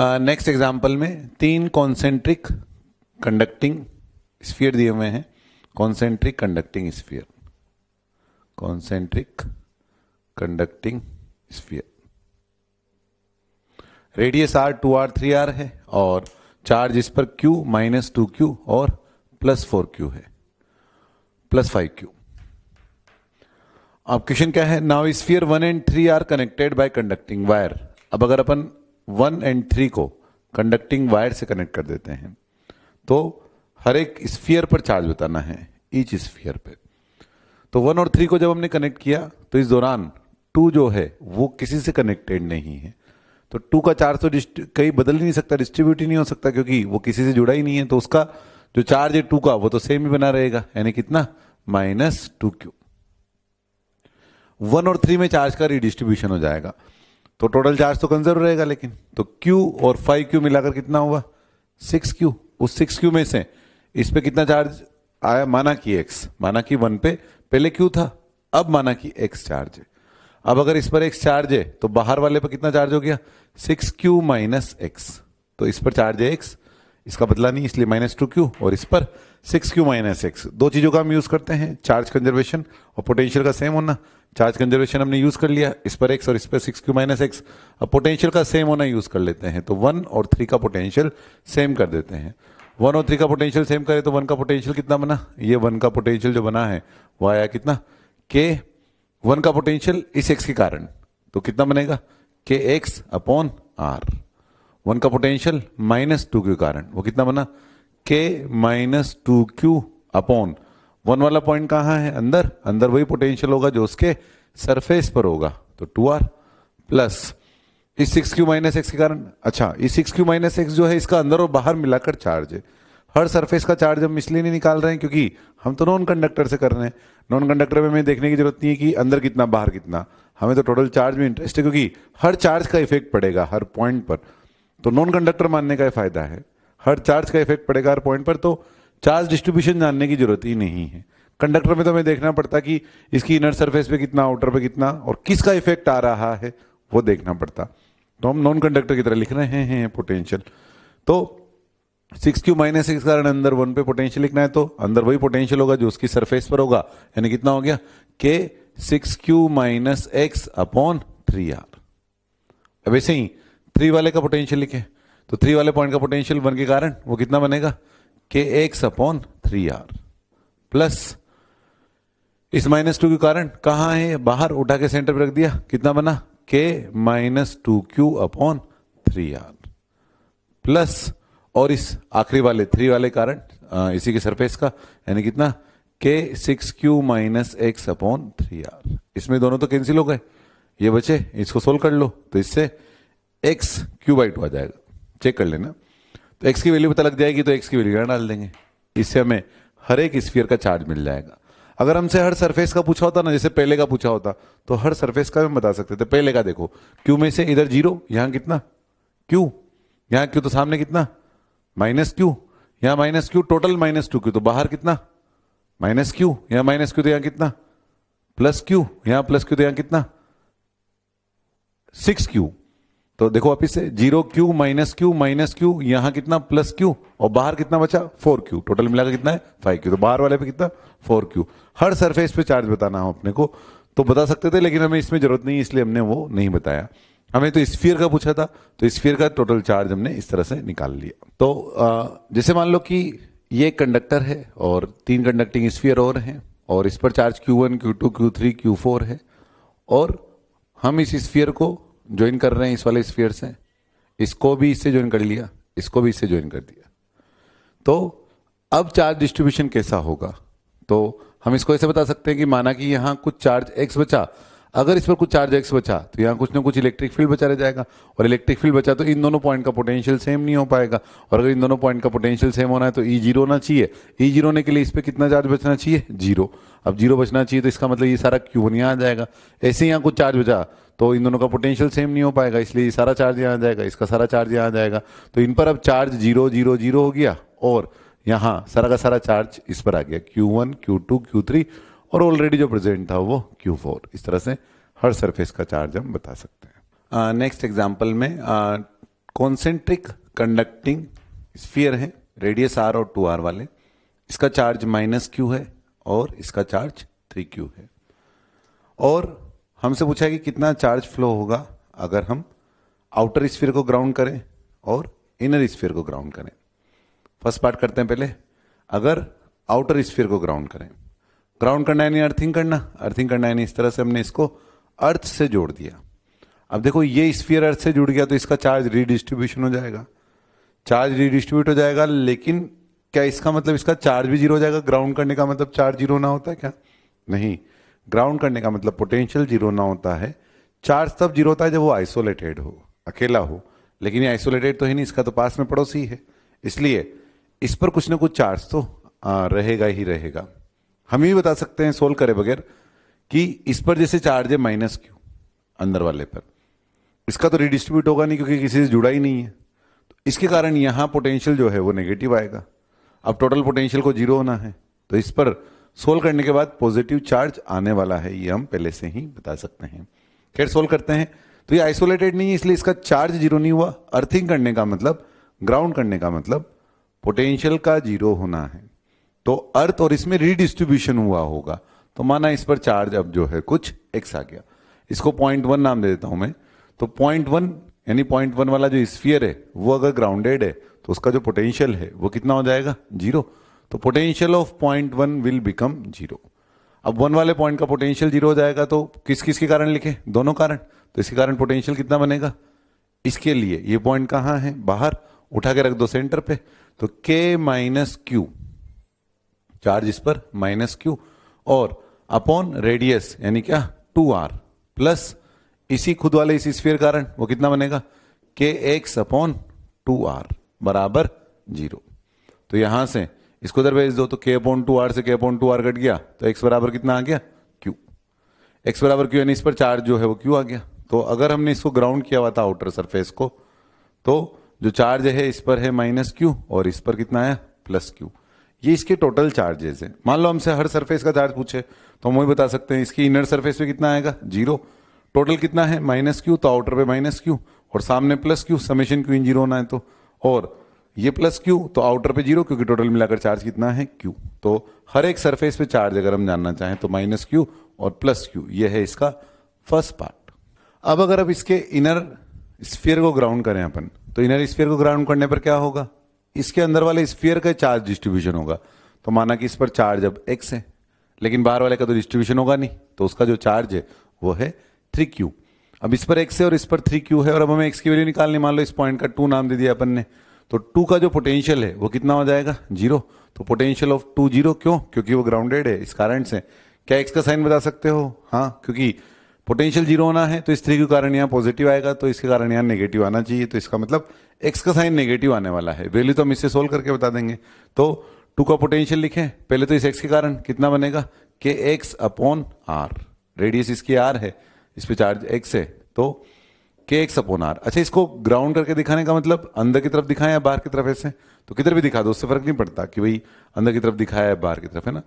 next uh, example में तीन concentric conducting sphere दिए हुए हैं concentric conducting sphere concentric conducting sphere radius R two R three R है और चार्ज इस पर क्यू माइनस टू क्यू और प्लस फोर क्यू है प्लस फाइव क्यू अब क्वेश्चन क्या है now sphere one and three are connected by conducting wire अब अगर अपन वन एंड थ्री को कंडक्टिंग वायर से कनेक्ट कर देते हैं तो हर एक स्फीयर पर चार्ज बताना है ईच स्फीयर पे तो वन और थ्री को जब हमने कनेक्ट किया तो इस दौरान टू जो है वो किसी से कनेक्टेड नहीं है तो टू का चार्ज तो कहीं बदल ही नहीं सकता डिस्ट्रीब्यूट ही नहीं हो सकता क्योंकि वो किसी से जुड़ा ही नहीं है तो उसका जो चार्ज है टू का वो तो सेम ही बना रहेगा यानी कितना माइनस टू क्यू वन और थ्री में चार्ज का रिडिस्ट्रीब्यूशन हो जाएगा तो टोटल चार्ज तो कंजर्व रहेगा लेकिन तो क्यू और फाइव क्यू मिलाकर कितना हुआ सिक्स क्यू उस सिक्स क्यू में से इस पे कितना चार्ज आया माना कि एक्स माना कि वन पे पहले क्यू था अब माना कि एक्स चार्ज है अब अगर इस पर एक्स चार्ज है तो बाहर वाले पर कितना चार्ज हो गया सिक्स क्यू माइनस एक्स तो इस पर चार्ज है एक्स इसका बदला नहीं इसलिए माइनस टू क्यू और इस पर सिक्स क्यू माइनस एक्स दो चीज़ों का हम यूज़ करते हैं चार्ज कंजर्वेशन और पोटेंशियल का सेम होना चार्ज कंजर्वेशन हमने यूज कर लिया इस पर एक्स और इस पर सिक्स क्यू माइनस एक्स अब पोटेंशियल का सेम होना यूज कर लेते हैं तो वन और थ्री का पोटेंशियल सेम कर देते हैं वन और थ्री का पोटेंशियल सेम करें तो वन का पोटेंशियल कितना बना ये वन का पोटेंशियल जो बना है वह आया कितना के वन का पोटेंशियल इस एक्स के कारण तो कितना बनेगा K X upon R one का पोटेंशियल माइनस टू के कारण वो कितना बना K minus two Q upon one वाला पॉइंट कहां है अंदर अंदर वही पोटेंशियल होगा जो उसके सरफेस पर होगा तो टू आर प्लस इस सिक्स क्यू माइनस एक्स के कारण अच्छा इस सिक्स क्यू माइनस एक्स जो है इसका अंदर और बाहर मिलाकर चार्ज है हर सरफेस का चार्ज हम इसलिए नहीं निकाल रहे हैं क्योंकि हम तो नॉन कंडक्टर से कर रहे हैं नॉन कंडक्टर में हमें देखने की जरूरत नहीं है कि अंदर कितना बाहर कितना हमें तो टोटल चार्ज में इंटरेस्ट है क्योंकि हर चार्ज का इफेक्ट पड़ेगा हर पॉइंट पर तो नॉन कंडक्टर मानने का फायदा है हर चार्ज का इफेक्ट पड़ेगा हर पॉइंट पर तो चार्ज डिस्ट्रीब्यूशन जानने की जरूरत ही नहीं है कंडक्टर में तो हमें देखना पड़ता कि इसकी इनर सरफेस पे कितना आउटर पे कितना और किसका इफेक्ट आ रहा है वो देखना पड़ता तो हम नॉन कंडक्टर की तरह लिख रहे हैं पोटेंशियल तो सिक्स क्यू माइनस सिक्स कारण अंदर वन पे पोटेंशियल लिखना है तो अंदर वही पोटेंशियल होगा जो उसकी सरफेस पर होगा यानी कितना हो गया K six Q minus x upon three R अब ऐसे ही थ्री वाले का पोटेंशियल लिखे तो थ्री वाले पॉइंट का पोटेंशियल वन के कारण वो कितना बनेगा K X upon three R plus इस माइनस टू के कारण कहां है बाहर उठा के सेंटर पर रख दिया कितना बना K minus two Q upon three R plus और इस आखिरी वाले थ्री वाले कारण इसी के सरफेस का यानी कितना K six Q minus x upon three R इसमें दोनों तो कैंसिल हो गए ये बचे इसको सोल्व कर लो तो इससे एक्स क्यू बाई टू आ जाएगा चेक कर लेना तो एक्स की वैल्यू पता लग जाएगी तो एक्स की वैल्यू डाल देंगे इससे हमें हर एक स्फीयर का चार्ज मिल जाएगा अगर हमसे हर सरफेस का पूछा होता ना जैसे पहले का पूछा होता तो हर सरफेस का भी हम बता सकते थे पहले का देखो क्यू में से इधर जीरो यहां कितना क्यू यहां क्यू तो सामने कितना माइनस क्यू यहां minus Q total minus two Q तो बाहर कितना माइनस क्यू यहां माइनस क्यू तो यहां कितना प्लस क्यू यहां प्लस क्यू तो यहां कितना सिक्स क्यू तो देखो आप इसे zero Q minus Q minus Q यहां कितना प्लस क्यू और बाहर कितना बचा फोर क्यू टोटल मिलाकर कितना है फाइव क्यू तो बाहर वाले पे कितना फोर क्यू हर सरफेस पे चार्ज बताना हो अपने को तो बता सकते थे लेकिन हमें इसमें जरूरत नहीं इसलिए हमने वो नहीं बताया हमें तो स्फीयर का पूछा था तो स्फीयर का टोटल चार्ज हमने इस तरह से निकाल लिया तो जैसे मान लो कि ये कंडक्टर है और तीन कंडक्टिंग स्फीयर और हैं और इस पर charge Q three Q four है और हम इस स्फीयर को ज्वाइन कर रहे हैं इस वाले स्फीयर से इसको भी इससे ज्वाइन कर लिया इसको भी इससे ज्वाइन कर दिया तो अब चार्ज डिस्ट्रीब्यूशन कैसा होगा तो हम इसको ऐसे बता सकते हैं कि माना कि यहां कुछ चार्ज एक्स बचा अगर इस पर कुछ चार्ज एक्स बचा तो यहाँ कुछ ना कुछ इलेक्ट्रिक फील्ड बचा रह जाएगा और इलेक्ट्रिक फील्ड बचा तो इन दोनों पॉइंट का पोटेंशियल सेम नहीं हो पाएगा और अगर इन दोनों पॉइंट का पोटेंशियल सेम होना है तो ई e जीरो होना चाहिए ई e जीरो होने के लिए इस पर कितना चार्ज बचना चाहिए जीरो अब जीरो बचना चाहिए तो इसका मतलब ये सारा क्यू नहीं आ जाएगा ऐसे यहाँ कुछ चार्ज बचा तो इन दोनों का पोटेंशियल सेम नहीं हो पाएगा इसलिए सारा चार्ज यहाँ जाएगा इसका सारा चार्ज यहाँ जाएगा तो इन पर अब चार्ज जीरो जीरो जीरो हो गया और यहाँ सारा का सारा चार्ज इस पर आ गया Q1, Q2, Q3 और ऑलरेडी जो प्रेजेंट था वो Q4 इस तरह से हर सरफेस का चार्ज हम बता सकते हैं नेक्स्ट uh, एग्जाम्पल में कॉन्सेंट्रिक कंडक्टिंग स्फियर है रेडियस आर और टू आर वाले इसका चार्ज माइनस क्यू है और इसका चार्ज थ्री क्यू है और हमसे पूछा है कि कितना चार्ज फ्लो होगा अगर हम आउटर स्फीयर को ग्राउंड करें और इनर स्फीयर को ग्राउंड करें फर्स्ट पार्ट करते हैं पहले अगर आउटर स्फीयर को ग्राउंड करें ग्राउंड करना यानी अर्थिंग करना अर्थिंग करना यानी इस तरह से हमने इसको अर्थ से जोड़ दिया अब देखो ये स्फीयर अर्थ से जुड़ गया तो इसका चार्ज रीडिस्ट्रीब्यूशन हो जाएगा चार्ज रीडिस्ट्रीब्यूट हो जाएगा लेकिन क्या इसका मतलब इसका चार्ज भी जीरो हो जाएगा ग्राउंड करने का मतलब चार्ज जीरो ना होता है क्या नहीं ग्राउंड करने का मतलब पोटेंशियल जीरो ना होता है चार्ज तब जीरो होता है जब वो आइसोलेटेड हो अकेला हो लेकिन ये आइसोलेटेड तो ही नहीं इसका तो पास में पड़ोसी है इसलिए इस पर कुछ ना कुछ चार्ज तो आ, रहेगा ही रहेगा हम ही बता सकते हैं सोल्व करे बगैर कि इस पर जैसे चार्ज है माइनस क्यू अंदर वाले पर इसका तो रिडिस्ट्रीब्यूट होगा नहीं क्योंकि किसी से जुड़ा ही नहीं है तो इसके कारण यहां पोटेंशियल जो है वो नेगेटिव आएगा अब टोटल पोटेंशियल को जीरो होना है तो इस पर सोल्व करने के बाद पॉजिटिव चार्ज आने वाला है ये हम पहले से ही बता सकते हैं खैर सोल्व करते हैं तो ये आइसोलेटेड नहीं है इसलिए इसका चार्ज जीरो नहीं हुआ अर्थिंग करने का मतलब ग्राउंड करने का मतलब पोटेंशियल का जीरो होना है तो अर्थ और इसमें रीडिस्ट्रीब्यूशन हुआ होगा तो माना इस पर चार्ज अब जो है कुछ एक्स आ गया इसको पॉइंट वन नाम दे देता हूं मैं तो पॉइंट वन यानी पॉइंट वन वाला जो स्फीयर है वो अगर ग्राउंडेड है तो उसका जो पोटेंशियल है वो कितना हो जाएगा जीरो तो potential of point one will become zero अब वन वाले पॉइंट का पोटेंशियल जीरो हो जाएगा तो किस किस के कारण लिखे दोनों कारण तो इसके कारण पोटेंशियल कितना बनेगा इसके लिए ये पॉइंट कहां है बाहर उठा के रख दो सेंटर पे तो के माइनस क्यू चार्ज इस पर माइनस क्यू और अपॉन रेडियस यानी क्या टू आर प्लस इसी खुद वाले इसी स्फीयर कारण वो कितना बनेगा K X upon two R बराबर जीरो तो यहां से इसको उधर भेज दो तो के अपॉन टू आर से के अपॉन टू आर कट गया तो एक्स बराबर कितना आ गया क्यू एक्स बराबर क्यू यानी इस पर चार्ज जो है वो क्यू आ गया तो अगर हमने इसको ग्राउंड किया हुआ था आउटर सरफेस को तो जो चार्ज है इस पर है माइनस क्यू और इस पर कितना आया प्लस क्यू ये इसके टोटल चार्जेस है मान लो हमसे हर सरफेस का चार्ज पूछे तो हम वही बता सकते हैं इसकी इनर सरफेस पे कितना आएगा जीरो टोटल कितना है माइनस क्यू तो आउटर पे माइनस क्यू और सामने plus Q summation Q in zero होना है तो और ये प्लस क्यू तो आउटर पे जीरो क्योंकि टोटल मिलाकर चार्ज कितना है क्यू तो हर एक सरफेस पे चार्ज अगर हम जानना चाहें तो माइनस क्यू और प्लस क्यू ये है इसका फर्स्ट पार्ट अब अगर अब इसके इनर स्फीयर को ग्राउंड करें अपन तो इनर स्फीयर को ग्राउंड करने पर क्या होगा इसके अंदर वाले स्फीयर का चार्ज डिस्ट्रीब्यूशन होगा तो माना कि इस पर चार्ज अब एक्स है लेकिन बाहर वाले का तो डिस्ट्रीब्यूशन होगा नहीं तो उसका जो चार्ज है वो है थ्री क्यू अब इस पर एक्स है और इस पर थ्री क्यू है और अब हमें एक्स की वैल्यू निकालनी मान लो इस पॉइंट का टू नाम दे दिया अपन ने तो टू का जो पोटेंशियल है वो कितना हो जाएगा जीरो तो पोटेंशियल ऑफ टू जीरो क्यों क्योंकि वो ग्राउंडेड है इस कारण से क्या एक्स का साइन बता सकते हो हाँ क्योंकि पोटेंशियल जीरो होना है तो इस थ्री के कारण यहाँ पॉजिटिव आएगा तो इसके कारण यहाँ नेगेटिव आना चाहिए तो इसका मतलब एक्स का साइन नेगेटिव आने वाला है वैल्यू तो हम इससे सोल्व करके बता देंगे तो टू का पोटेंशियल लिखे पहले तो इस एक्स के कारण कितना बनेगा K X upon R radius इसकी आर है इस पर चार्ज एक्स है तो के एक्स अपॉन आर अच्छा इसको ग्राउंड करके दिखाने का मतलब अंदर की तरफ दिखाया या बाहर की तरफ ऐसे तो किधर भी दिखा दो उससे फर्क नहीं पड़ता कि भाई अंदर की तरफ दिखाया है बाहर की तरफ है ना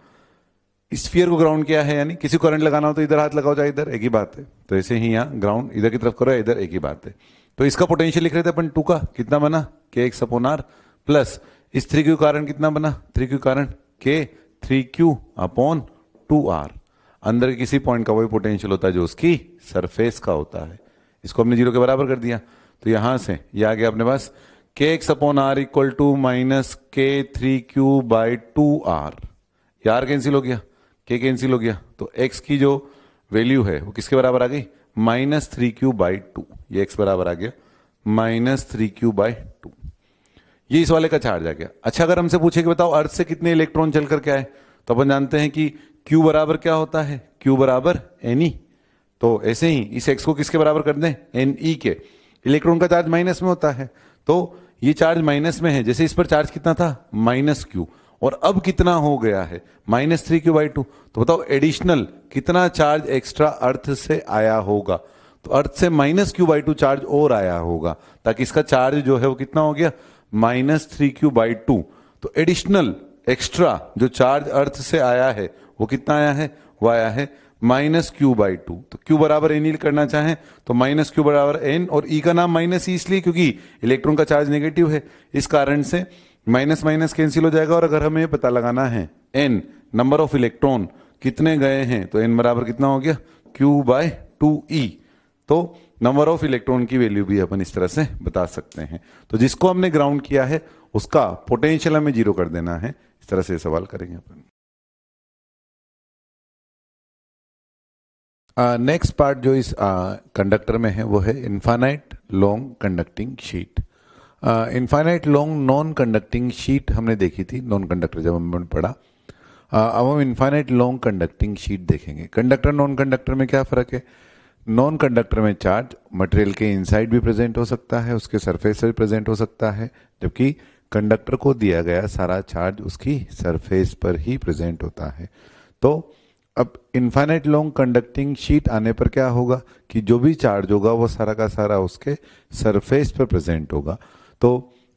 स्फीयर को ग्राउंड किया है यानी किसी को करंट लगाना हो तो इधर हाथ लगाओ जाए इधर एक ही बात है तो ऐसे ही यहाँ ग्राउंड इधर की तरफ करो इधर एक ही बात है तो इसका पोटेंशियल लिख रहे थे अपन टू का कितना बना K X upon R plus इस थ्री क्यू कारण कितना बना थ्री क्यू कारण K three Q upon two R अंदर किसी पॉइंट का वही पोटेंशियल होता है जो उसकी सरफेस का होता है इसको हमने जीरो के बराबर कर दिया तो यहां से ये आ गया अपने पास K X upon R equal to minus K three Q by two R ये आर कैंसिल हो गया के कैंसिल हो गया तो एक्स की जो वैल्यू है वो किसके बराबर आ गई minus three Q by two ये एक्स बराबर आ गया minus three Q by two ये इस वाले का चार्ज आ गया अच्छा अगर हमसे पूछे कि बताओ अर्थ से कितने इलेक्ट्रॉन चल करके आए तो अपन जानते हैं कि क्यू बराबर क्या होता है क्यू बराबर एनी तो ऐसे ही इस एक्स को किसके बराबर कर दें एन ई e के इलेक्ट्रॉन का चार्ज माइनस में होता है तो ये चार्ज माइनस में है जैसे इस पर चार्ज कितना था माइनस क्यू और अब कितना हो गया है minus three Q by two तो बताओ एडिशनल कितना चार्ज एक्स्ट्रा अर्थ से आया होगा तो अर्थ से minus Q by two charge और आया होगा ताकि इसका चार्ज जो है वो कितना हो गया minus three Q by two तो एडिशनल एक्स्ट्रा जो चार्ज अर्थ से आया है वो कितना आया है वो आया है माइनस क्यू बाई टू तो क्यू बराबर एन करना चाहें तो माइनस क्यू बराबर एन और ई e का नाम माइनस ई इसलिए क्योंकि इलेक्ट्रॉन का चार्ज नेगेटिव है इस कारण से माइनस माइनस कैंसिल हो जाएगा और अगर हमें पता लगाना है एन नंबर ऑफ इलेक्ट्रॉन कितने गए हैं तो एन बराबर कितना हो गया क्यू बाय टू ई तो नंबर ऑफ इलेक्ट्रॉन की वैल्यू भी अपन इस तरह से बता सकते हैं तो जिसको हमने ग्राउंड किया है उसका पोटेंशियल हमें जीरो कर देना है इस तरह से सवाल करेंगे अपन नेक्स्ट uh, पार्ट जो इस कंडक्टर uh, में है वो है infinite long conducting sheet infinite long non conducting sheet हमने देखी थी नॉन कंडक्टर जब हमने पढ़ा uh, अब हम इन्फाइनाइट लॉन्ग कंडक्टिंग शीट देखेंगे कंडक्टर नॉन कंडक्टर में क्या फ़र्क है नॉन कंडक्टर में चार्ज मटेरियल के इनसाइड भी प्रेजेंट हो सकता है उसके सरफेस पर भी प्रेजेंट हो सकता है जबकि कंडक्टर को दिया गया सारा चार्ज उसकी सरफेस पर ही प्रेजेंट होता है तो अब इन्फाइनाइट लॉन्ग कंडक्टिंग शीट आने पर क्या होगा कि जो भी चार्ज होगा वो सारा का सारा उसके सरफेस पर प्रेजेंट होगा तो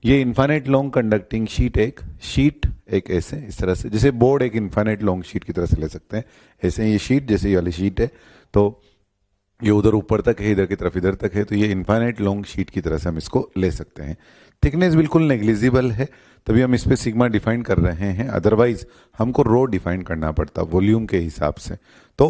ये इन्फाइनाइट लॉन्ग कंडक्टिंग शीट एक शीट एक ऐसे इस तरह से जैसे बोर्ड एक इन्फाइनाइट लॉन्ग शीट की तरह से ले सकते हैं ऐसे ये शीट जैसे ये वाली शीट है तो ये उधर ऊपर तक है इधर की तरफ इधर तक है तो ये इन्फाइनाइट लॉन्ग शीट की तरह से हम इसको ले सकते हैं थिकनेस बिल्कुल नेग्लिजिबल है तभी हम इस पर सिग्मा डिफाइन कर रहे हैं अदरवाइज हमको रो डिफाइन करना पड़ता वॉल्यूम के हिसाब से तो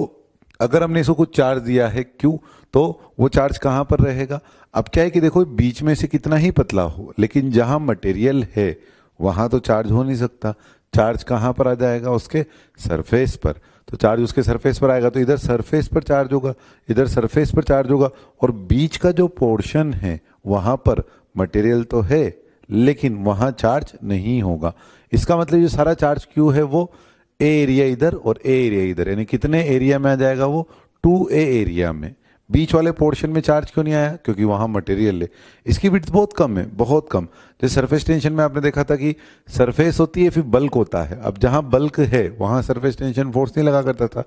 अगर हमने इसको कुछ चार्ज दिया है क्यों तो वो चार्ज कहाँ पर रहेगा अब क्या है कि देखो बीच में से कितना ही पतला हो लेकिन जहाँ मटेरियल है वहाँ तो चार्ज हो नहीं सकता चार्ज कहाँ पर आ जाएगा उसके सरफेस पर तो चार्ज उसके सरफेस पर आएगा तो इधर सरफेस पर चार्ज होगा इधर सरफेस पर चार्ज होगा और बीच का जो पोर्शन है वहाँ पर मटेरियल तो है लेकिन वहां चार्ज नहीं होगा इसका मतलब जो सारा चार्ज क्यू है वो ए एरिया इधर और ए एरिया इधर यानी कितने एरिया में आ जाएगा वो टू ए एरिया में बीच वाले पोर्शन में चार्ज क्यों नहीं आया क्योंकि वहां मटेरियल है इसकी विड्थ बहुत कम है बहुत कम जैसे सरफेस टेंशन में आपने देखा था कि सरफेस होती है फिर बल्क होता है अब जहां बल्क है वहां सरफेस टेंशन फोर्स नहीं लगा करता था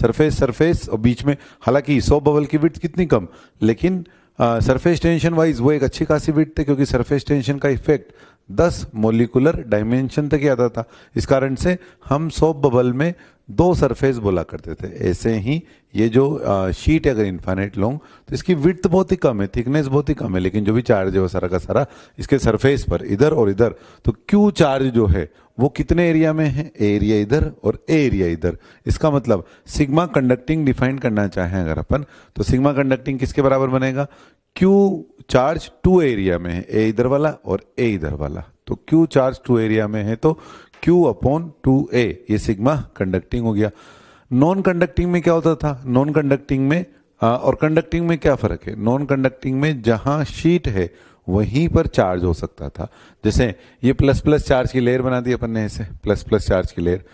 सरफेस सरफेस और बीच में हालांकि सौ बबल की विड्थ कितनी कम लेकिन सरफेस टेंशन वाइज वो एक अच्छी खासी बिट थे क्योंकि सरफेस टेंशन का इफेक्ट 10 मोलिकुलर डायमेंशन तक ही आता था इस कारण से हम सोप बबल में दो सरफेस बोला करते थे ऐसे ही ये जो शीट uh, है अगर इन्फाइनाइट लॉन्ग तो इसकी विथ बहुत ही कम है थिकनेस बहुत ही कम है लेकिन जो भी चार्ज है वो सारा का सारा इसके सरफेस पर इधर और इधर तो क्यू चार्ज जो है वो कितने एरिया में है ए एरिया इधर और ए एरिया इधर इसका मतलब सिग्मा कंडक्टिंग डिफाइन करना चाहें अगर अपन तो सिग्मा कंडक्टिंग किसके बराबर बनेगा क्यू चार्ज टू एरिया में है ए इधर वाला और ए इधर वाला तो क्यू चार्ज टू एरिया में है तो क्यू अपॉन टू ए ये सिग्मा कंडक्टिंग हो गया नॉन कंडक्टिंग में क्या होता था नॉन कंडक्टिंग में आ, और कंडक्टिंग में क्या फर्क है नॉन कंडक्टिंग में जहां शीट है वहीं पर चार्ज हो सकता था जैसे ये प्लस प्लस चार्ज की लेयर बना दी अपन ने इसे प्लस प्लस चार्ज की लेयर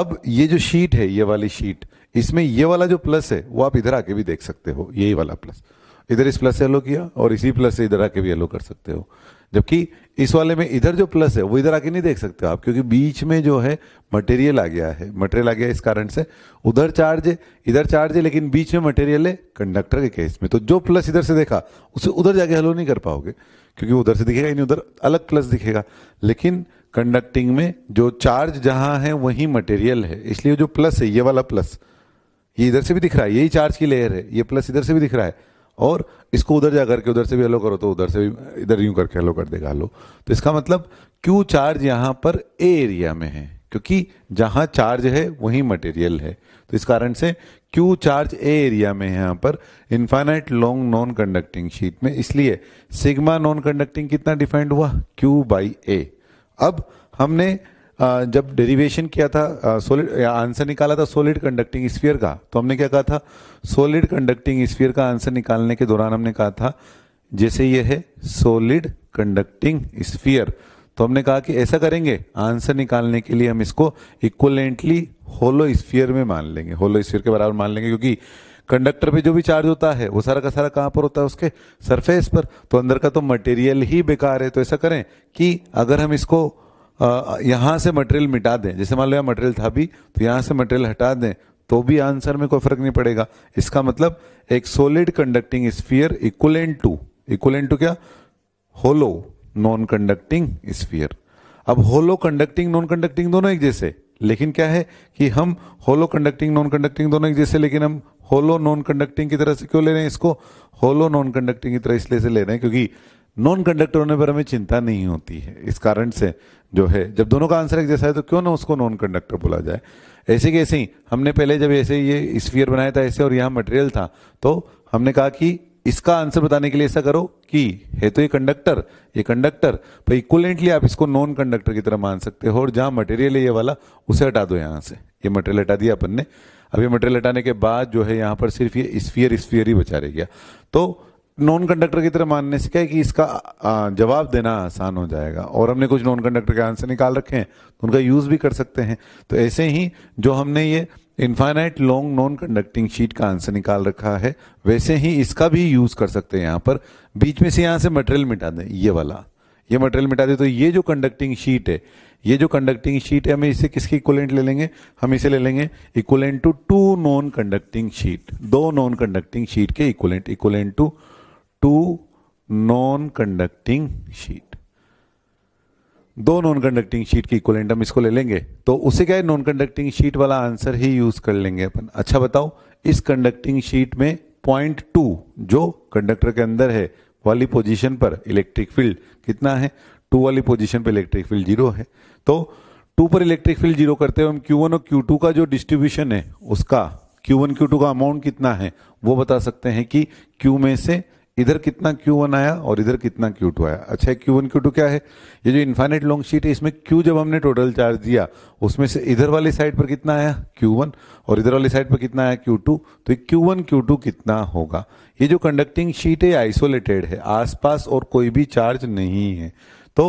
अब ये जो शीट है ये वाली शीट इसमें ये वाला जो प्लस है वो आप इधर आके भी देख सकते हो यही वाला प्लस इधर इस प्लस से हेलो किया और इसी प्लस से इधर आके भी हेलो कर सकते हो जबकि इस वाले में इधर जो प्लस है वो इधर आके नहीं देख सकते आप क्योंकि बीच में जो है मटेरियल आ गया है मटेरियल आ गया इस कारण से उधर चार्ज है इधर चार्ज है लेकिन बीच में मटेरियल है कंडक्टर के केस में तो जो प्लस इधर से देखा उसे उधर जाके हेलो नहीं कर पाओगे क्योंकि उधर से दिखेगा यानी उधर अलग प्लस दिखेगा लेकिन कंडक्टिंग में जो चार्ज जहां है वही मटेरियल है इसलिए जो प्लस है ये वाला प्लस ये इधर से भी दिख रहा है यही चार्ज की लेयर है ये प्लस इधर से भी दिख रहा है और इसको उधर जा करके उधर से भी हेलो करो तो उधर से भी इधर यूं करके हेलो कर देगा हेलो तो इसका मतलब क्यू चार्ज यहां पर ए एरिया में है क्योंकि जहां चार्ज है वहीं मटेरियल है तो इस कारण से क्यू चार्ज ए एरिया में है यहां पर infinite long non conducting sheet में इसलिए सिग्मा नॉन कंडक्टिंग कितना डिफाइंड हुआ क्यू बाई ए अब हमने जब डेरिवेशन किया था सॉलिड आंसर निकाला था सॉलिड कंडक्टिंग स्फीयर का तो हमने क्या कहा था सॉलिड कंडक्टिंग स्फीयर का आंसर निकालने के दौरान हमने कहा था जैसे यह है सॉलिड कंडक्टिंग स्फीयर तो हमने कहा कि ऐसा करेंगे आंसर निकालने के लिए हम इसको इक्वलेंटली होलो स्फीयर में मान लेंगे होलो स्फीयर के बराबर मान लेंगे क्योंकि कंडक्टर पे जो भी चार्ज होता है वो सारा का सारा कहाँ पर होता है उसके सरफेस पर तो अंदर का तो मटेरियल ही बेकार है तो ऐसा करें कि अगर हम इसको यहाँ से मटेरियल मिटा दें जैसे मान लो यहाँ मटेरियल था भी तो यहाँ से मटेरियल हटा दें तो भी आंसर में कोई फर्क नहीं पड़ेगा इसका मतलब एक solid conducting sphere equivalent to equivalent to क्या होलो नॉन कंडक्टिंग स्फीयर अब होलो कंडक्टिंग नॉन कंडक्टिंग दोनों एक जैसे लेकिन क्या है कि हम होलो कंडक्टिंग नॉन कंडक्टिंग दोनों एक जैसे लेकिन हम होलो नॉन कंडक्टिंग की तरह से क्यों ले रहे हैं इसको होलो नॉन कंडक्टिंग की तरह इसलिए से ले रहे हैं क्योंकि नॉन कंडक्टर होने पर हमें चिंता नहीं होती है इस कारण से जो है जब दोनों का आंसर एक जैसा है तो क्यों ना उसको नॉन कंडक्टर बोला जाए ऐसे कैसे ऐसे ही हमने पहले जब ऐसे ये स्फीयर बनाया था ऐसे और यहाँ मटेरियल था तो हमने कहा कि इसका आंसर बताने के लिए ऐसा करो कि है तो ये कंडक्टर ये कंडक्टर पर इक्वलेंटली आप इसको नॉन कंडक्टर की तरह मान सकते हो और जहां मटेरियल है ये वाला उसे हटा दो यहां से ये मटेरियल हटा दिया अपन ने अब ये मटेरियल हटाने के बाद जो है यहाँ पर सिर्फ ये स्फियर स्फियर ही बचा रह गया तो नॉन कंडक्टर की तरह मानने से क्या है कि इसका जवाब देना आसान हो जाएगा और हमने कुछ नॉन कंडक्टर के आंसर निकाल रखे हैं तो उनका यूज़ भी कर सकते हैं तो ऐसे ही जो हमने ये infinite long non conducting sheet का आंसर निकाल रखा है वैसे ही इसका भी यूज कर सकते हैं यहां पर बीच में से यहां से मटेरियल मिटा दें ये वाला ये मटेरियल मिटा दे तो ये जो कंडक्टिंग शीट है ये जो कंडक्टिंग शीट है हमें इसे किसके इक्वलेंट ले लेंगे हम इसे ले लेंगे equivalent to two non conducting sheet दो नॉन कंडक्टिंग शीट के equivalent equivalent to two non conducting sheet दो नॉन कंडक्टिंग शीट की इक्वलेंडम इसको ले लेंगे तो उसे क्या है नॉन कंडक्टिंग शीट वाला आंसर ही यूज कर लेंगे अपन अच्छा बताओ इस कंडक्टिंग शीट में पॉइंट टू जो कंडक्टर के अंदर है वाली पोजीशन पर इलेक्ट्रिक फील्ड कितना है टू वाली पोजीशन पर इलेक्ट्रिक फील्ड जीरो है तो टू पर इलेक्ट्रिक फील्ड जीरो करते हुए हम क्यू वन और क्यू टू का जो डिस्ट्रीब्यूशन है उसका क्यू वन क्यू टू का अमाउंट कितना है वो बता सकते हैं कि क्यू में से इधर कितना क्यू वन आया और इधर कितना क्यू टू आया अच्छा क्यू वन क्यू टू क्या है ये जो इन्फाइनेट लॉन्ग शीट है इसमें क्यू जब हमने टोटल चार्ज दिया उसमें से इधर वाली साइड पर कितना आया क्यू वन और इधर वाली साइड पर कितना आया क्यू टू तो क्यू वन क्यू टू कितना होगा ये जो कंडक्टिंग शीट है आइसोलेटेड है आसपास और कोई भी चार्ज नहीं है तो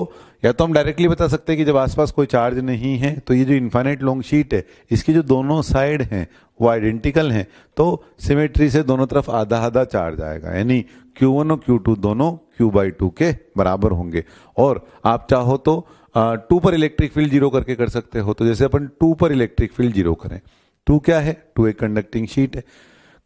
या तो हम डायरेक्टली बता सकते हैं कि जब आसपास कोई चार्ज नहीं है तो ये जो इन्फाइनाइट लॉन्ग शीट है इसकी जो दोनों साइड हैं वो आइडेंटिकल हैं तो सिमेट्री से दोनों तरफ आधा आधा चार्ज आएगा यानी Q1 और Q2 दोनों Q बाई टू के बराबर होंगे और आप चाहो तो टू पर इलेक्ट्रिक फील्ड जीरो करके कर सकते हो तो जैसे अपन टू पर इलेक्ट्रिक फील्ड जीरो करें टू क्या है टू एक कंडक्टिंग शीट है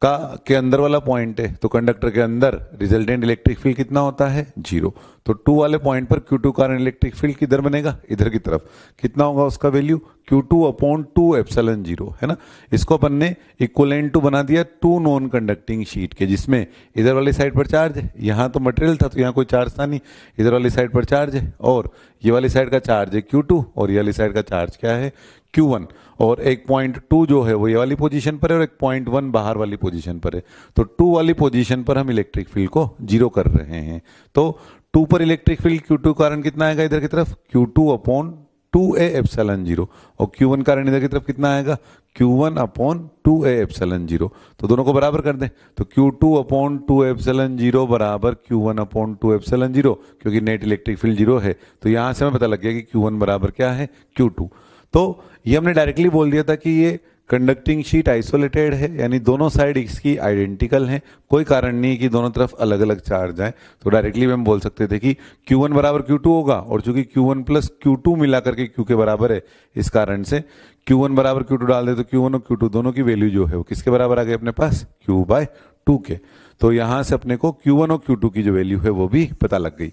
का के अंदर वाला पॉइंट है तो कंडक्टर के अंदर रिजल्टेंट इलेक्ट्रिक फील्ड कितना होता है जीरो तो टू वाले पॉइंट पर क्यू टू कारण इलेक्ट्रिक फील्ड किधर बनेगा इधर की तरफ कितना होगा उसका value Q two upon two epsilon zero है ना इसको अपन ने इक्वलेंट टू बना दिया टू नॉन कंडक्टिंग शीट के जिसमें इधर वाली साइड पर चार्ज है यहाँ तो मटेरियल था तो यहाँ कोई चार्ज था नहीं इधर वाली साइड पर चार्ज है और ये वाली साइड का चार्ज है क्यू टू और ये वाली साइड का चार्ज क्या है क्यू वन और एक पॉइंट टू जो है वो ये वाली पोजीशन पर है और एक पॉइंट वन बाहर वाली पोजीशन पर है तो टू वाली पोजीशन पर हम इलेक्ट्रिक फील्ड को जीरो कर रहे हैं तो टू पर इलेक्ट्रिक फील्ड क्यू टू कारण कितना आएगा इधर की तरफ Q two upon two A epsilon zero और क्यू वन कारण इधर की तरफ कितना आएगा Q one upon two A epsilon zero तो दोनों को बराबर कर दें तो Q two upon two epsilon zero बराबर Q one upon two epsilon zero क्योंकि नेट इलेक्ट्रिक फील्ड जीरो है तो यहां से हमें पता लग गया कि क्यू वन बराबर क्या है क्यू टू तो ये हमने डायरेक्टली बोल दिया था कि ये कंडक्टिंग शीट आइसोलेटेड है यानी दोनों साइड इसकी आइडेंटिकल हैं कोई कारण नहीं कि दोनों तरफ अलग अलग चार्ज आए तो डायरेक्टली हम बोल सकते थे कि Q1 बराबर Q2 होगा और चूंकि Q1 प्लस टू मिला करके Q के बराबर है इस कारण से Q1 बराबर Q2 डाल दे तो Q1 और Q2 दोनों की वैल्यू जो है वो किसके बराबर आ गए अपने पास Q बाय टू के तो यहां से अपने को Q1 और Q2 की जो वैल्यू है वो भी पता लग गई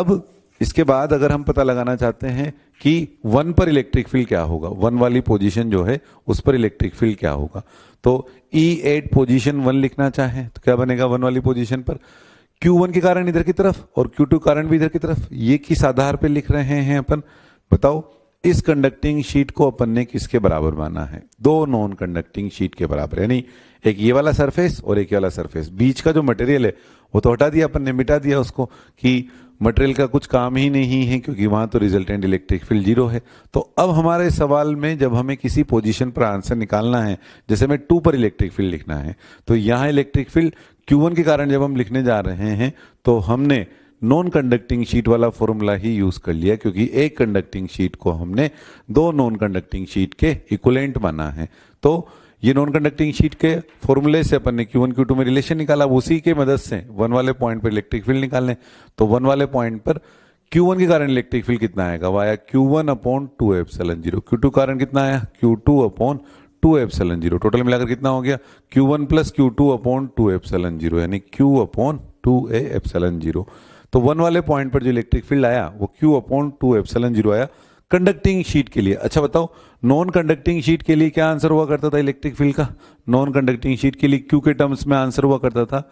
अब इसके बाद अगर हम पता लगाना चाहते हैं कि वन पर इलेक्ट्रिक फील्ड क्या होगा वन वाली पोजीशन जो है उस पर इलेक्ट्रिक फील्ड क्या होगा तो ई एट पोजिशन वन लिखना चाहें तो क्या बनेगा वन वाली पोजिशन पर क्यू वन के कारण इधर की तरफ और क्यू टू कारण भी इधर की तरफ ये किस आधार पर लिख रहे हैं अपन बताओ इस कंडक्टिंग शीट को अपन ने किसके बराबर माना है दो नॉन कंडक्टिंग शीट के बराबर यानी एक ये वाला सरफेस और एक ये वाला सरफेस बीच का जो मटेरियल है वो तो हटा दिया अपन ने मिटा दिया उसको कि मटेरियल का कुछ काम ही नहीं है क्योंकि वहाँ तो रिजल्टेंट इलेक्ट्रिक फील्ड जीरो है तो अब हमारे सवाल में जब हमें किसी पोजीशन पर आंसर निकालना है जैसे हमें टू पर इलेक्ट्रिक फील्ड लिखना है तो यहाँ इलेक्ट्रिक फील्ड क्यू वन के कारण जब हम लिखने जा रहे हैं तो हमने नॉन कंडक्टिंग शीट वाला फॉर्मूला ही यूज कर लिया क्योंकि एक कंडक्टिंग शीट को हमने दो नॉन कंडक्टिंग शीट के इक्वलेंट माना है तो ये नॉन कंडक्टिंग शीट के फॉर्मूले से अपन ने क्यू वन क्यू टू में रिलेशन निकाला उसी के मदद से वन वाले पॉइंट पर इलेक्ट्रिक फील्ड निकालने तो वन वाले पॉइंट पर क्यू वन के कारण इलेक्ट्रिक फील्ड कितना आएगा via Q one upon two epsilon zero Q two कारण कितना आया Q two upon two epsilon zero total मिलाकर कितना हो गया Q one plus Q two upon two epsilon zero यानी Q upon two epsilon zero तो one वाले पॉइंट पर जो इलेक्ट्रिक फील्ड आया वो Q upon two epsilon zero आया कंडक्टिंग शीट के लिए अच्छा बताओ नॉन कंडक्टिंग शीट के लिए क्या आंसर हुआ करता था इलेक्ट्रिक फील्ड का नॉन कंडक्टिंग शीट के लिए क्यू के टर्म्स में आंसर हुआ करता था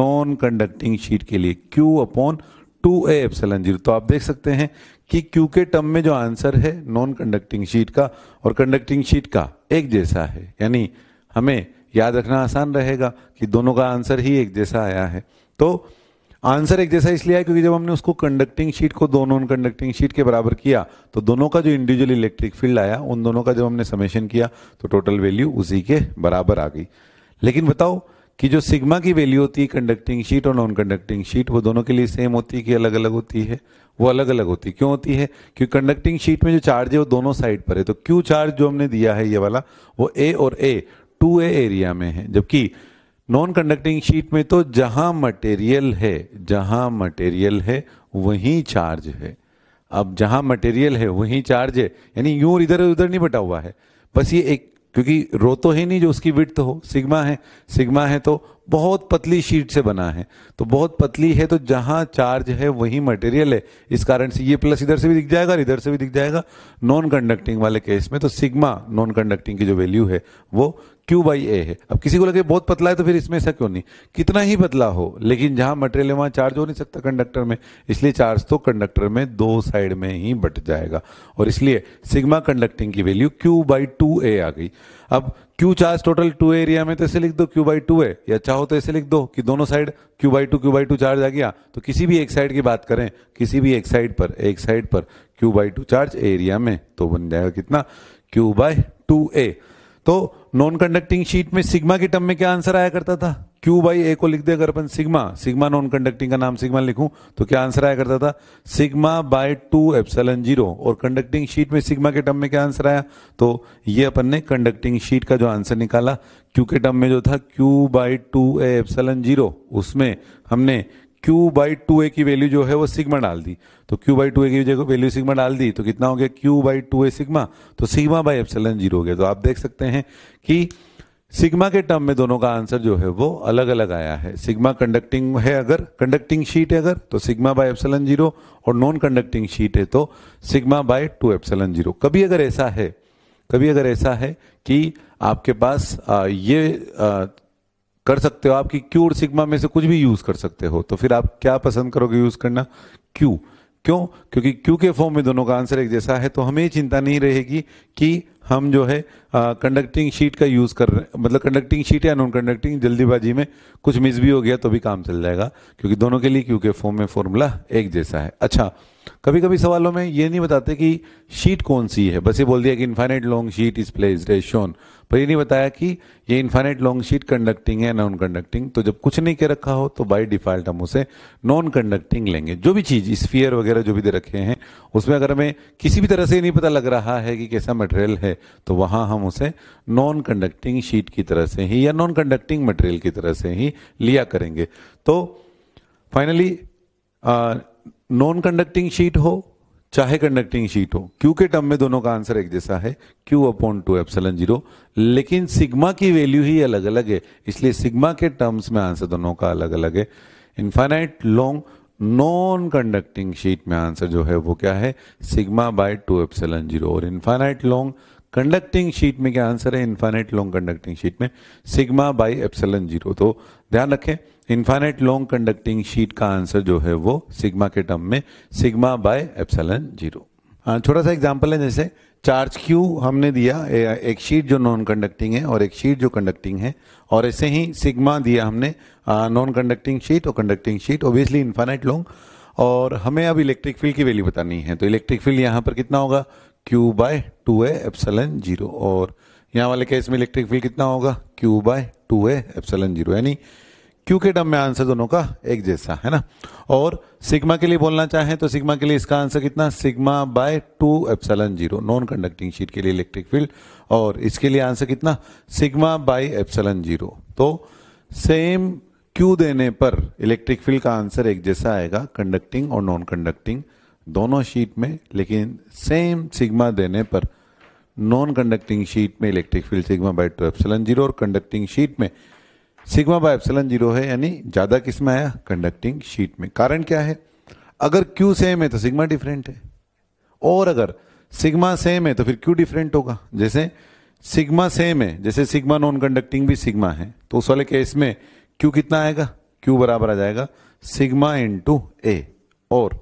नॉन कंडक्टिंग शीट के लिए Q upon two A epsilon zero तो आप देख सकते हैं कि क्यू के टर्म में जो आंसर है नॉन कंडक्टिंग शीट का और कंडक्टिंग शीट का एक जैसा है यानी हमें याद रखना आसान रहेगा कि दोनों का आंसर ही एक जैसा आया है तो आंसर एक जैसा इसलिए है क्योंकि जब हमने उसको कंडक्टिंग शीट को दो नॉन कंडक्टिंग शीट के बराबर किया तो दोनों का जो इंडिविजुअल इलेक्ट्रिक फील्ड आया उन दोनों का जब हमने समेशन किया तो टोटल वैल्यू उसी के बराबर आ गई लेकिन बताओ कि जो सिग्मा की वैल्यू होती है कंडक्टिंग शीट और नॉन कंडक्टिंग शीट वो दोनों के लिए सेम होती है कि अलग अलग होती है वो अलग अलग होती है क्यों होती है क्योंकि कंडक्टिंग शीट में जो चार्ज है वो दोनों साइड पर है तो क्यू चार्ज जो हमने दिया है ये वाला वो ए और ए टू ए एरिया में है जबकि नॉन कंडक्टिंग शीट में तो जहां मटेरियल है जहां मटेरियल है वहीं चार्ज है अब जहां मटेरियल है वहीं चार्ज है यानी यूं इधर उधर नहीं बटा हुआ है बस ये एक क्योंकि रो तो है नहीं जो उसकी विट हो सिग्मा है सिग्मा है तो बहुत पतली शीट से बना है तो बहुत पतली है तो जहां चार्ज है वही मटेरियल है इस कारण से ये प्लस इधर से भी दिख जाएगा इधर से भी दिख जाएगा नॉन कंडक्टिंग वाले केस में तो सिग्मा नॉन कंडक्टिंग की जो वैल्यू है वो क्यू बाई ए है अब किसी को लगे बहुत पतला है तो फिर इसमें ऐसा क्यों नहीं कितना ही पतला हो लेकिन जहां मटेरियल है वहां चार्ज हो नहीं सकता कंडक्टर में इसलिए चार्ज तो कंडक्टर में दो साइड में ही बट जाएगा और इसलिए सिग्मा कंडक्टिंग की value Q by two A आ गई अब Q charge total two area में तो ऐसे लिख दो क्यू बाई टू है या चाहो तो ऐसे लिख दो कि दोनों side Q by two Q by two charge आ गया तो किसी भी एक साइड की बात करें किसी भी एक साइड पर एक साइड पर Q by two charge area में तो बन जाएगा कितना क्यू बाई टू ए तो नॉन कंडक्टिंग शीट में सिग्मा के टर्म में क्या आंसर आया करता था क्यू बाई ए को लिख दे अगर अपन सिग्मा सिग्मा नॉन कंडक्टिंग का नाम सिग्मा लिखूं तो क्या आंसर आया करता था sigma by two epsilon zero और कंडक्टिंग शीट में सिग्मा के टर्म में क्या आंसर आया तो ये अपन ने कंडक्टिंग शीट का जो आंसर निकाला क्यू के टर्म में जो था Q by two A epsilon zero उसमें हमने Q बाई टू ए की वैल्यू जो है वो सिग्मा डाल दी तो Q बाई टू ए की जगह वैल्यू सिग्मा डाल दी तो कितना हो गया Q by two A sigma तो सिग्मा बाई एप्सलन जीरो हो गया तो आप देख सकते हैं कि सिग्मा के टर्म में दोनों का आंसर जो है वो अलग अलग आया है सिग्मा कंडक्टिंग है अगर कंडक्टिंग शीट है अगर तो सिग्मा बाय एप्सलन जीरो और नॉन कंडक्टिंग शीट है तो sigma by two epsilon zero कभी अगर ऐसा है कभी अगर ऐसा है कि आपके पास ये कर सकते हो आपकी क्यू और सिग्मा में से कुछ भी यूज कर सकते हो तो फिर आप क्या पसंद करोगे यूज करना क्यू क्यों क्योंकि क्यू के फॉर्म में दोनों का आंसर एक जैसा है तो हमें चिंता नहीं रहेगी कि हम जो है कंडक्टिंग शीट का यूज़ कर रहे हैं मतलब कंडक्टिंग शीट या नॉन कंडक्टिंग जल्दीबाजी में कुछ मिस भी हो गया तो भी काम चल जाएगा क्योंकि दोनों के लिए क्यू के फॉर्म में फॉर्मूला एक जैसा है अच्छा कभी कभी सवालों में ये नहीं बताते कि शीट कौन सी है बस ये बोल दिया कि infinite long sheet is place रेशोन पर ये नहीं बताया कि ये इन्फाइनाइट लॉन्ग शीट कंडक्टिंग है नॉन कंडक्टिंग तो जब कुछ नहीं कर रखा हो तो बाई डिफॉल्ट हम उसे नॉन कंडक्टिंग लेंगे जो भी चीज़ स्फीयर वगैरह जो भी दे रखे हैं उसमें अगर हमें किसी भी तरह से नहीं पता लग रहा है कि कैसा मटेरियल है तो वहां हम उसे नॉन कंडक्टिंग शीट की तरह से ही या नॉन कंडक्टिंग मटेरियल की तरह से ही लिया करेंगे तो फाइनली नॉन कंडक्टिंग शीट हो चाहे कंडक्टिंग शीट हो क्यू के टर्म में दोनों का आंसर एक जैसा है Q upon two epsilon zero लेकिन सिग्मा की वैल्यू ही अलग अलग है इसलिए सिग्मा के टर्म्स में आंसर दोनों का अलग अलग है infinite long non conducting sheet में आंसर जो है वो क्या है sigma by two epsilon zero और इन्फाइनाइट लॉन्ग कंडक्टिंग शीट में क्या आंसर है इन्फाइनाइट लॉन्ग कंडक्टिंग शीट में सिग्मा बाई एप्सलन जीरो तो ध्यान रखें इन्फाइनाइट लॉन्ग कंडक्टिंग शीट का आंसर जो है वो सिग्मा के टर्म में सिग्मा बाय एप्सलन जीरो छोटा सा एग्जाम्पल है जैसे चार्ज क्यू हमने दिया एक शीट जो नॉन कंडक्टिंग है और एक शीट जो कंडक्टिंग है और ऐसे ही सिग्मा दिया हमने नॉन कंडक्टिंग शीट और conducting sheet obviously infinite long और हमें अब इलेक्ट्रिक फील्ड की वैल्यू बतानी है तो इलेक्ट्रिक फील्ड यहाँ पर कितना होगा Q by two A epsilon zero और यहाँ वाले केस में इलेक्ट्रिक फील्ड कितना होगा Q by two A epsilon zero यानी क्यू के टर्म में आंसर दोनों का एक जैसा है ना और सिग्मा के लिए बोलना चाहें तो सिग्मा के लिए इसका आंसर कितना sigma by two epsilon zero non conducting sheet के लिए इलेक्ट्रिक फील्ड और इसके लिए आंसर कितना सिग्मा बाय एप्सलन जीरो तो सेम क्यू देने पर इलेक्ट्रिक फील्ड का आंसर एक जैसा आएगा कंडक्टिंग और नॉन कंडक्टिंग दोनों शीट में लेकिन सेम सिग्मा देने पर नॉन कंडक्टिंग शीट में electric field sigma by two epsilon zero और कंडक्टिंग शीट में सिग्मा बाय एप्सिलॉन जीरो है यानी ज़्यादा किस में आया कंडक्टिंग शीट में कारण क्या है अगर क्यू सेम है तो सिग्मा डिफरेंट है और अगर सिग्मा सेम है तो फिर क्यू डिफरेंट होगा जैसे सिग्मा सेम है जैसे सिग्मा नॉन कंडक्टिंग भी सिग्मा है तो उस वाले केस में क्यू कितना आएगा क्यू बराबर आ जाएगा सिग्मा इंटू ए और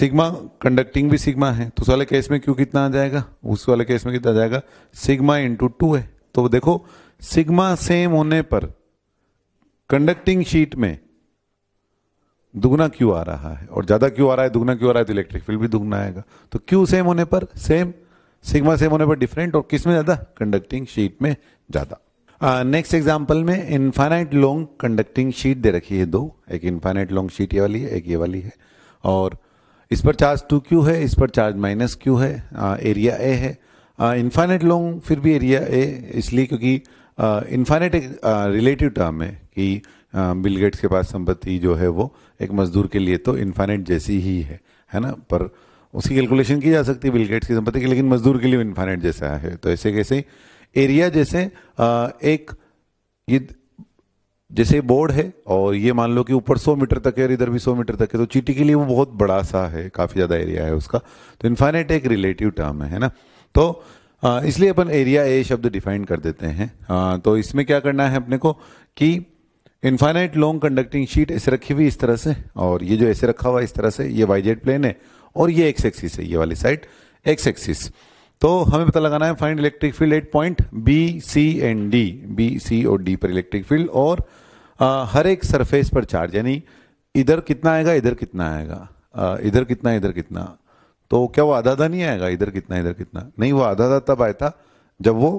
सिग्मा कंडक्टिंग भी सिग्मा है तो उस वाले केस में क्यू कितना आ जाएगा उस वाले केस में कितना आ जाएगा सिग्मा इंटू टू है तो देखो सिग्मा सेम होने पर कंडक्टिंग शीट में दुगना क्यों आ रहा है और ज्यादा क्यों आ रहा है दुगना क्यों आ रहा है तो इलेक्ट्रिक फील्ड भी दुगना आएगा तो क्यू सेम होने पर सेम सिग्मा सेम होने पर डिफरेंट और किस में ज्यादा कंडक्टिंग शीट में ज्यादा नेक्स्ट uh, एग्जाम्पल में इन्फाइनाइट लॉन्ग कंडक्टिंग शीट दे रखी है दो एक इन्फाइनाइट लॉन्ग शीट ये वाली है एक ये वाली है और इस पर चार्ज टू क्यू है इस पर चार्ज माइनस क्यू है आ, एरिया ए है इन्फाइनाइट uh, लॉन्ग फिर भी एरिया ए इसलिए क्योंकि इनफाइनेट एक रिलेटिव टर्म है कि बिल गेट्स के पास संपत्ति जो है वो एक मजदूर के लिए तो इन्फाइनेट जैसी ही है है ना पर उसकी कैलकुलेशन की जा सकती है बिल गेट्स की संपत्ति की लेकिन मजदूर के लिए इन्फाइनेट जैसा है तो ऐसे कैसे एरिया जैसे आ, एक ये जैसे बोर्ड है और ये मान लो कि ऊपर 100 मीटर तक है और इधर भी 100 मीटर तक है तो चीटी के लिए वो बहुत बड़ा सा है काफ़ी ज़्यादा एरिया है उसका तो इन्फाइनेट एक रिलेटिव टर्म है ना तो इसलिए अपन एरिया ए शब्द डिफाइन कर देते हैं तो इसमें क्या करना है अपने को कि इन्फाइनाइट लॉन्ग कंडक्टिंग शीट ऐसे रखी हुई इस तरह से और ये जो ऐसे रखा हुआ इस तरह से ये वाई जेड प्लेन है और ये एक्स एक्सिस है ये वाली साइड एक्स एक्सिस तो हमें पता लगाना है find electric field at point B C and D B C और डी पर इलेक्ट्रिक फील्ड और आ, हर एक सरफेस पर चार्ज यानी इधर कितना आएगा इधर कितना आएगा आ, इधर कितना इधर कितना तो क्या वो आधा आधा नहीं आएगा इधर कितना इधर कितना नहीं वो आधा आधा तब आया था जब वो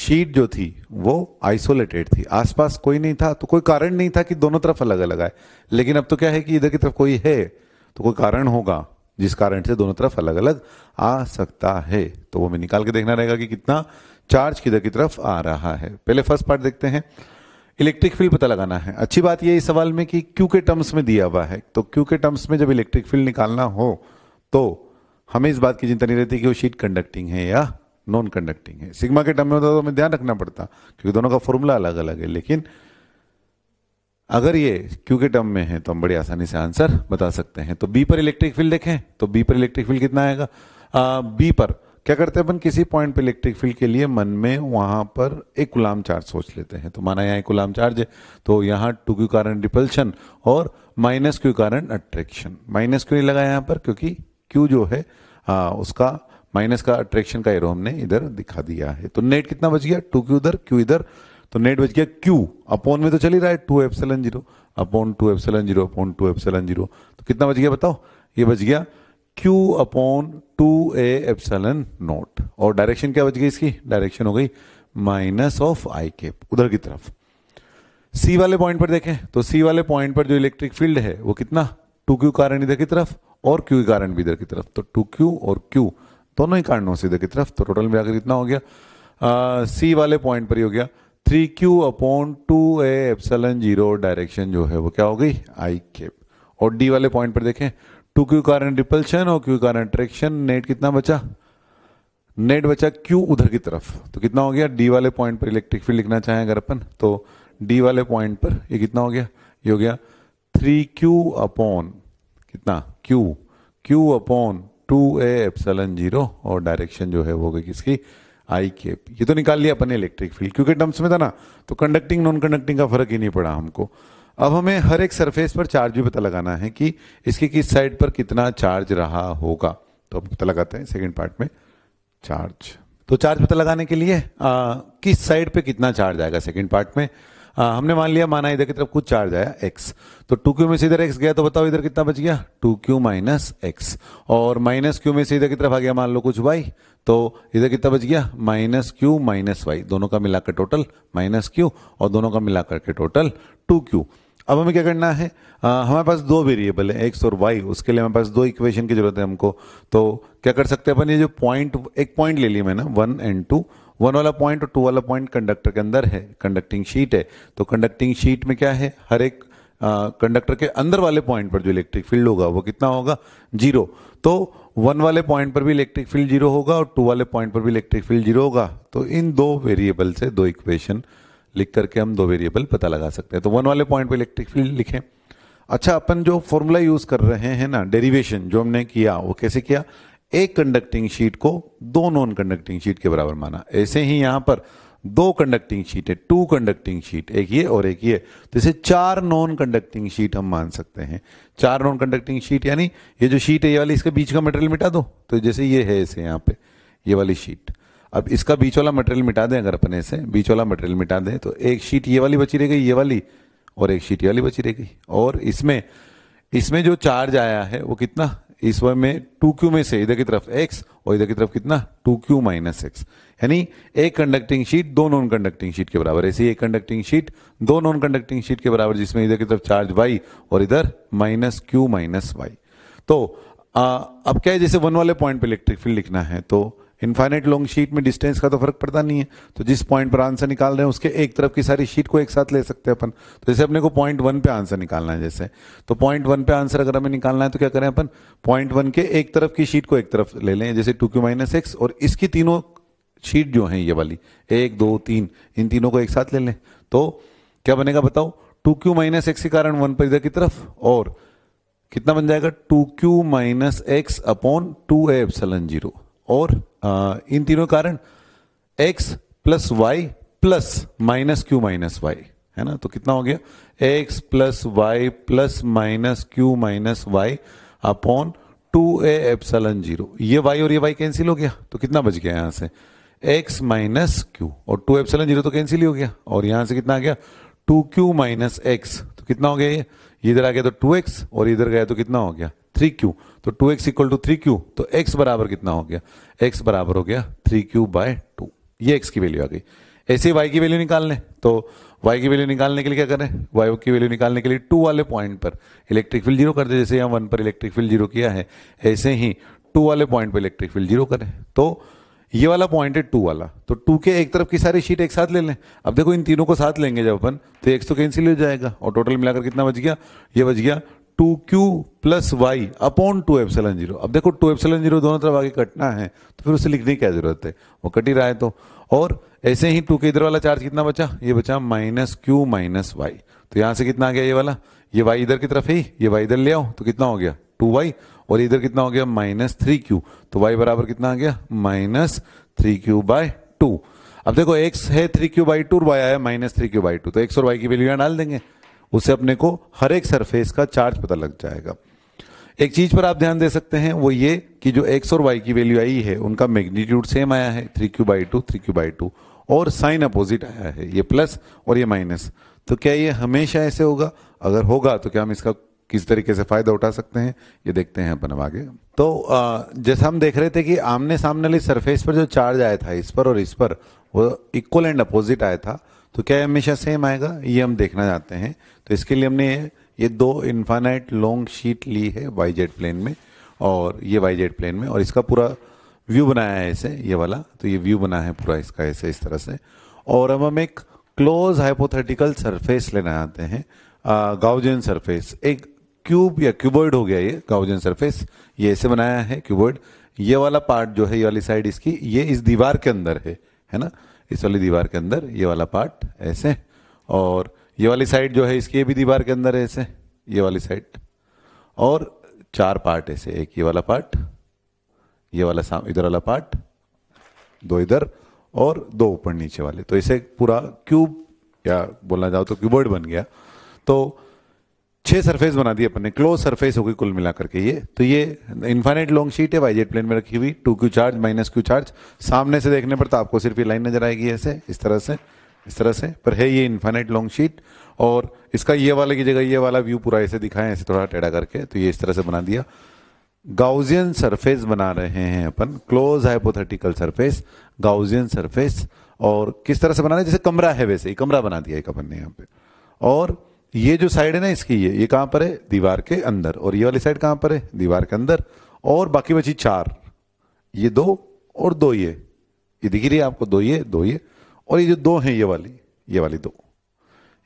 शीट जो थी वो आइसोलेटेड थी आसपास कोई नहीं था तो कोई कारण नहीं था कि दोनों तरफ अलग अलग आए लेकिन अब तो क्या है कि इधर की तरफ कोई है तो कोई कारण होगा जिस कारण से दोनों तरफ अलग अलग आ सकता है तो वो हमें निकाल के देखना रहेगा कि कितना चार्ज किधर की तरफ आ रहा है पहले फर्स्ट पार्ट देखते हैं इलेक्ट्रिक फील्ड पता लगाना है अच्छी बात यह इस सवाल में कि क्यू के टर्म्स में दिया हुआ है तो क्यू के टर्म्स में जब इलेक्ट्रिक फील्ड निकालना हो तो हमें इस बात की चिंता नहीं रहती कि वो शीट कंडक्टिंग है या नॉन कंडक्टिंग है सिग्मा के टर्म में होता तो हमें ध्यान रखना पड़ता क्योंकि दोनों का फॉर्मूला अलग अलग है लेकिन अगर ये क्यू के टर्म में है तो हम बड़ी आसानी से आंसर बता सकते हैं तो बी पर इलेक्ट्रिक फील्ड देखें तो बी पर इलेक्ट्रिक फील्ड कितना आएगा बी पर क्या करते हैं अपन किसी पॉइंट पे इलेक्ट्रिक फील्ड के लिए मन में वहां पर एक गुलाम चार्ज सोच लेते हैं तो माना यहाँ एक गुलाम चार्ज है तो यहाँ टू क्यू कारण रिपल्शन और माइनस क्यू कारण अट्रैक्शन माइनस क्यों नहीं लगा यहाँ पर क्योंकि क्यू जो है आ, उसका माइनस का अट्रैक्शन का एरो हमने इधर दिखा दिया है तो नेट कितना बच गया टू क्यू इधर क्यू इधर तो नेट बच गया क्यू अपोन में तो चल ही रहा है two epsilon zero upon two epsilon zero upon two epsilon zero तो कितना बच गया बताओ ये बच गया Q upon two A epsilon naught और डायरेक्शन क्या बच गई इसकी डायरेक्शन हो गई माइनस ऑफ आई के उधर की तरफ सी वाले पॉइंट पर देखें तो सी वाले पॉइंट पर जो इलेक्ट्रिक फील्ड है वो कितना टू क्यू कारण इधर की तरफ और क्यू कारण भी इधर की तरफ तो टू क्यू और क्यू दोनों ही कारणों से इधर की तरफ तो टोटल मिलाकर इतना हो गया सी वाले पॉइंट पर ही हो गया three Q upon two A epsilon zero direction जो है वो क्या हो गई आई केप और डी वाले पॉइंट पर देखें टू क्यू कारण रिपल्शन और क्यू कारण अट्रैक्शन नेट कितना बचा नेट बचा क्यू उधर की तरफ तो कितना हो गया डी वाले पॉइंट पर इलेक्ट्रिक फील्ड लिखना चाहें अगर अपन तो डी वाले पॉइंट पर ये कितना हो गया ये हो गया थ्री क्यू अपॉन कितना Q Q upon two A epsilon zero और डायरेक्शन जो है वो गई किसकी आई के ये तो निकाल लिया अपने इलेक्ट्रिक फील्ड क्योंकि टर्म्स में था ना तो कंडक्टिंग नॉन कंडक्टिंग का फर्क ही नहीं पड़ा हमको अब हमें हर एक सरफेस पर चार्ज भी पता लगाना है कि इसके किस साइड पर कितना चार्ज रहा होगा तो हम पता लगाते हैं सेकेंड पार्ट में चार्ज तो चार्ज पता लगाने के लिए आ, किस साइड पे कितना चार्ज आएगा सेकेंड पार्ट में आ, हमने मान लिया माना इधर की तरफ कुछ चार्ज आया एक्स तो टू क्यू में से इधर एक्स गया तो बताओ इधर कितना बच गया टू क्यू माइनस एक्स और माइनस क्यू में से इधर की तरफ आ गया मान लो कुछ वाई तो इधर कितना बच गया माइनस क्यू माइनस वाई दोनों का मिलाकर टोटल माइनस क्यू और दोनों का मिलाकर के टोटल टू क्यू अब हमें क्या करना है आ, हमारे पास दो वेरिएबल है एक्स और वाई उसके लिए हमारे पास दो इक्वेशन की जरूरत है हमको तो क्या कर सकते हैं अपन ये जो पॉइंट एक पॉइंट ले लिया मैंने वन एंड टू वन वाला पॉइंट और टू वाला पॉइंट कंडक्टर के अंदर है कंडक्टिंग शीट है तो कंडक्टिंग शीट में क्या है हर एक कंडक्टर के अंदर वाले पॉइंट पर जो इलेक्ट्रिक फील्ड होगा वो कितना होगा जीरो तो वन वाले पॉइंट पर भी इलेक्ट्रिक फील्ड जीरो होगा और टू वाले पॉइंट पर भी इलेक्ट्रिक फील्ड जीरो होगा तो इन दो वेरिएबल से दो इक्वेशन लिख करके हम दो वेरिएबल पता लगा सकते हैं तो वन वाले पॉइंट पे इलेक्ट्रिक फील्ड लिखें अच्छा अपन जो फॉर्मूला यूज कर रहे हैं ना डेरिवेशन जो हमने किया वो कैसे किया एक कंडक्टिंग शीट को दो नॉन कंडक्टिंग शीट के बराबर माना ऐसे ही यहां पर दो कंडक्टिंग शीट है टू कंडक्टिंग शीट एक ये और एक ये तो इसे चार नॉन कंडक्टिंग शीट हम मान सकते हैं चार नॉन कंडक्टिंग शीट यानी ये जो शीट है ये वाली इसके बीच का मटेरियल मिटा दो तो जैसे ये है ऐसे यहाँ पे ये वाली शीट अब इसका बीच वाला मटेरियल मिटा दें अगर अपने से बीच वाला मटेरियल मिटा दें तो एक शीट ये वाली बची रह गई ये वाली और एक शीट ये वाली बची रह गई और इसमें इसमें जो चार्ज आया है वो कितना इस वन में टू क्यू में से इधर की तरफ एक्स और इधर की तरफ कितना टू क्यू माइनस एक्स यानी एक कंडक्टिंग शीट दो नॉन कंडक्टिंग शीट के बराबर ऐसी एक कंडक्टिंग शीट दो नॉन कंडक्टिंग शीट के बराबर जिसमें इधर की तरफ चार्ज वाई और इधर माइनस क्यू माइनस वाई तो आ, अब क्या है जैसे वन वाले पॉइंट पे इलेक्ट्रिक फील्ड लिखना है तो इन्फाइनाइट लॉन्ग शीट में डिस्टेंस का तो फर्क पड़ता नहीं है तो जिस पॉइंट पर आंसर निकाल रहे हैं उसके एक तरफ की सारी शीट को एक साथ ले सकते हैं अपन तो जैसे अपने को पॉइंट वन पे आंसर निकालना है जैसे तो पॉइंट वन पे आंसर अगर हमें निकालना है तो क्या करें अपन पॉइंट वन के एक तरफ की शीट को एक तरफ ले लें जैसे टू क्यू माइनस एक्स और इसकी तीनों शीट जो है ये वाली एक दो तीन इन तीनों को एक साथ ले लें तो क्या बनेगा बताओ टू क्यू माइनस एक्स के कारण वन पर इधर की तरफ और कितना बन जाएगा two Q minus x upon two epsilon zero और इन तीनों कारण X plus Y plus minus Q minus Y है ना तो कितना हो गया X plus Y plus minus Q minus Y upon two A epsilon zero ये वाई और ये वाई कैंसिल हो गया तो कितना बच गया यहां से एक्स माइनस क्यू और टू एप्सलन जीरो तो कैंसिल ही हो गया और यहां से कितना आ गया टू क्यू माइनस एक्स तो कितना हो गया ये इधर आ गया तो टू एक्स और इधर गया तो कितना हो गया थ्री क्यू तो two x equal to three q तो एक्स बराबर कितना हो गया एक्स बराबर हो गया थ्री क्यू बाय टू ये एक्स की वैल्यू आ गई ऐसे ही वाई की वैल्यू निकाल लें तो वाई की वैल्यू निकालने के लिए क्या करें वाई की वैल्यू निकालने के लिए टू वाले पॉइंट पर इलेक्ट्रिक फील्ड जीरो कर दे जैसे यहाँ वन पर इलेक्ट्रिक फील्ड जीरो किया है ऐसे ही टू वाले पॉइंट पर इलेक्ट्रिक फील्ड जीरो करें तो ये वाला पॉइंट है टू वाला तो टू के एक तरफ की सारी शीट एक साथ ले लें अब देखो इन तीनों को साथ लेंगे जब अपन तो एक्स तो कैंसिल हो जाएगा और टोटल मिलाकर कितना बच गया ये बच गया two q plus y upon two epsilon zero अब देखो टू एप्सलन जीरो दोनों तरफ आगे कटना है तो फिर उसे लिखने की क्या जरूरत है वो कट ही रहा है तो और ऐसे ही टू के इधर वाला चार्ज कितना बचा ये बचा माइनस क्यू माइनस वाई तो यहां से कितना आ गया ये वाला ये वाई इधर की तरफ है ये वाई इधर ले आओ तो कितना हो गया टू वाई और इधर कितना हो गया माइनस थ्री क्यू तो वाई बराबर कितना आ गया minus three q by two अब देखो एक्स है थ्री क्यू बाई टू और वाई आया minus three Q by two तो एक्स और वाई की वैल्यू यहां डाल देंगे उसे अपने को हर एक सरफेस का चार्ज पता लग जाएगा एक चीज पर आप ध्यान दे सकते हैं वो ये कि जो एक्स और वाई की वैल्यू आई है उनका मैग्नीट्यूड सेम आया है three Q by two three Q by two और साइन अपोजिट आया है ये प्लस और ये माइनस तो क्या ये हमेशा ऐसे होगा अगर होगा तो क्या हम इसका किस तरीके से फायदा उठा सकते हैं ये देखते हैं अपन आगे तो जैसा हम देख रहे थे कि आमने सामने वाली सरफेस पर जो चार्ज आया था इस पर और इस पर वो इक्वल एंड अपोजिट आया था तो क्या हमेशा सेम आएगा ये हम देखना चाहते हैं तो इसके लिए हमने ये दो इन्फानाइट लॉन्ग शीट ली है वाई जेड प्लेन में और ये वाई जेड प्लेन में और इसका पूरा व्यू बनाया है ऐसे ये वाला तो ये व्यू बना है पूरा इसका ऐसे इस तरह से और अब हम एक क्लोज हाइपोथेटिकल सरफेस लेना चाहते हैं गाउजन सरफेस एक क्यूब या क्यूबॉइड हो गया ये गाउजन सरफेस ये ऐसे बनाया है क्यूबॉइड ये वाला पार्ट जो है ये वाली साइड इसकी ये इस दीवार के अंदर है है ना इस वाली दीवार के अंदर ये वाला पार्ट ऐसे और ये वाली साइड जो है इसकी भी दीवार के अंदर ऐसे ये वाली साइड और चार पार्ट ऐसे एक ये वाला पार्ट ये वाला साम इधर वाला पार्ट दो इधर और दो ऊपर नीचे वाले तो इसे पूरा क्यूब या बोलना चाहो तो क्यूबर्ड बन गया तो छह सरफेस बना दी अपन ने क्लोज सरफेस गई कुल मिलाकर के ये तो ये इन्फाइनेट लॉन्ग शीट है वाईजेट प्लेन में रखी हुई two q charge minus q charge सामने से देखने पर तो आपको सिर्फ ये लाइन नजर आएगी ऐसे इस तरह से इस तरह से पर है ये इन्फाइनेट लॉन्ग शीट और इसका ये वाला की जगह ये वाला व्यू पूरा ऐसे दिखाएं ऐसे थोड़ा टेढ़ा करके तो ये इस तरह से बना दिया गाउजियन सरफेस बना रहे हैं अपन close hypothetical surface Gaussian surface और किस तरह से बना रहे जैसे कमरा है वैसे ही कमरा बना दिया एक अपन ने यहाँ पे और ये जो साइड है ना इसकी ये ये कहां पर है दीवार के अंदर और ये वाली साइड कहां पर है दीवार के अंदर और बाकी बची चार ये दो और दो ये ये दिख रही है आपको दो ये दो ये और ये जो दो हैं ये वाली ये वाली दो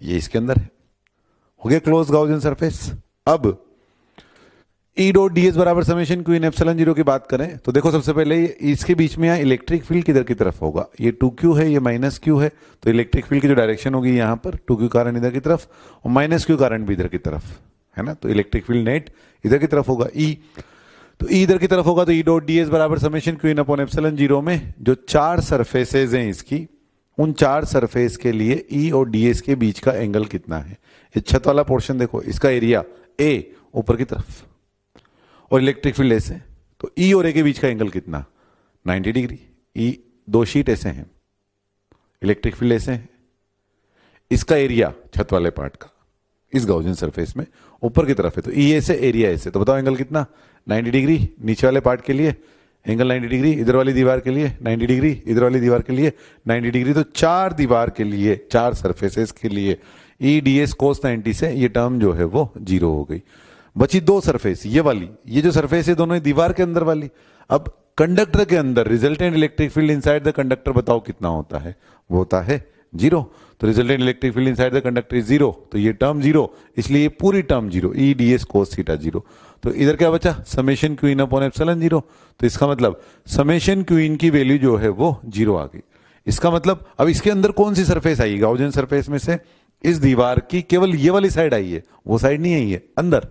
ये इसके अंदर है हो गया क्लोज गाउजन सरफेस अब ई डॉट डी एस बराबर summation Q in epsilon zero की बात करें तो देखो सबसे पहले इसके बीच में यहाँ इलेक्ट्रिक फील्ड किधर की तरफ होगा ये टू क्यू है ये माइनस क्यू है तो इलेक्ट्रिक फील्ड की जो डायरेक्शन होगी यहाँ पर टू क्यू कारण इधर की तरफ और माइनस क्यू कारण भी इधर की तरफ है ना तो इलेक्ट्रिक फील्ड नेट इधर की तरफ होगा ई e, तो ई e इधर की तरफ होगा तो ई डॉट डी एस बराबर summation Q in upon epsilon zero में जो चार सरफेसेज हैं इसकी उन चार सरफेस के लिए ई e और डी एस के बीच का एंगल कितना है ये छत वाला पोर्शन देखो इसका एरिया ए ऊपर की तरफ और इलेक्ट्रिक फील्ड ऐसे तो ई e और ए के बीच का एंगल कितना 90 डिग्री ई दो शीट ऐसे हैं इलेक्ट्रिक फील्ड ऐसे हैं इसका एरिया छत वाले पार्ट का इस गाउजन सरफेस में ऊपर की तरफ है तो ई e ऐसे एरिया ऐसे तो बताओ एंगल कितना 90 डिग्री नीचे वाले पार्ट के लिए एंगल 90 डिग्री इधर वाली दीवार के लिए 90 डिग्री इधर वाली दीवार के लिए 90 डिग्री तो चार दीवार के लिए चार सरफेसेस के लिए E D S cos ninety से ये टर्म जो है वो जीरो हो गई बची दो सरफेस ये वाली ये जो सरफेस है दोनों दीवार के अंदर वाली अब कंडक्टर के अंदर resultant electric field inside the conductor बताओ कितना होता है वो होता है जीरो तो resultant electric field inside the conductor is zero तो ये टर्म जीरो इसलिए ये पूरी term zero E D S cos theta zero तो इधर क्या बचा summation queen upon epsilon zero तो इसका मतलब समेशन क्वीन की वैल्यू जो है वो जीरो आ गई इसका मतलब अब इसके अंदर कौन सी सरफेस आई गाउजन सरफेस में से इस दीवार की केवल ये वाली साइड आई है वो साइड नहीं आई है अंदर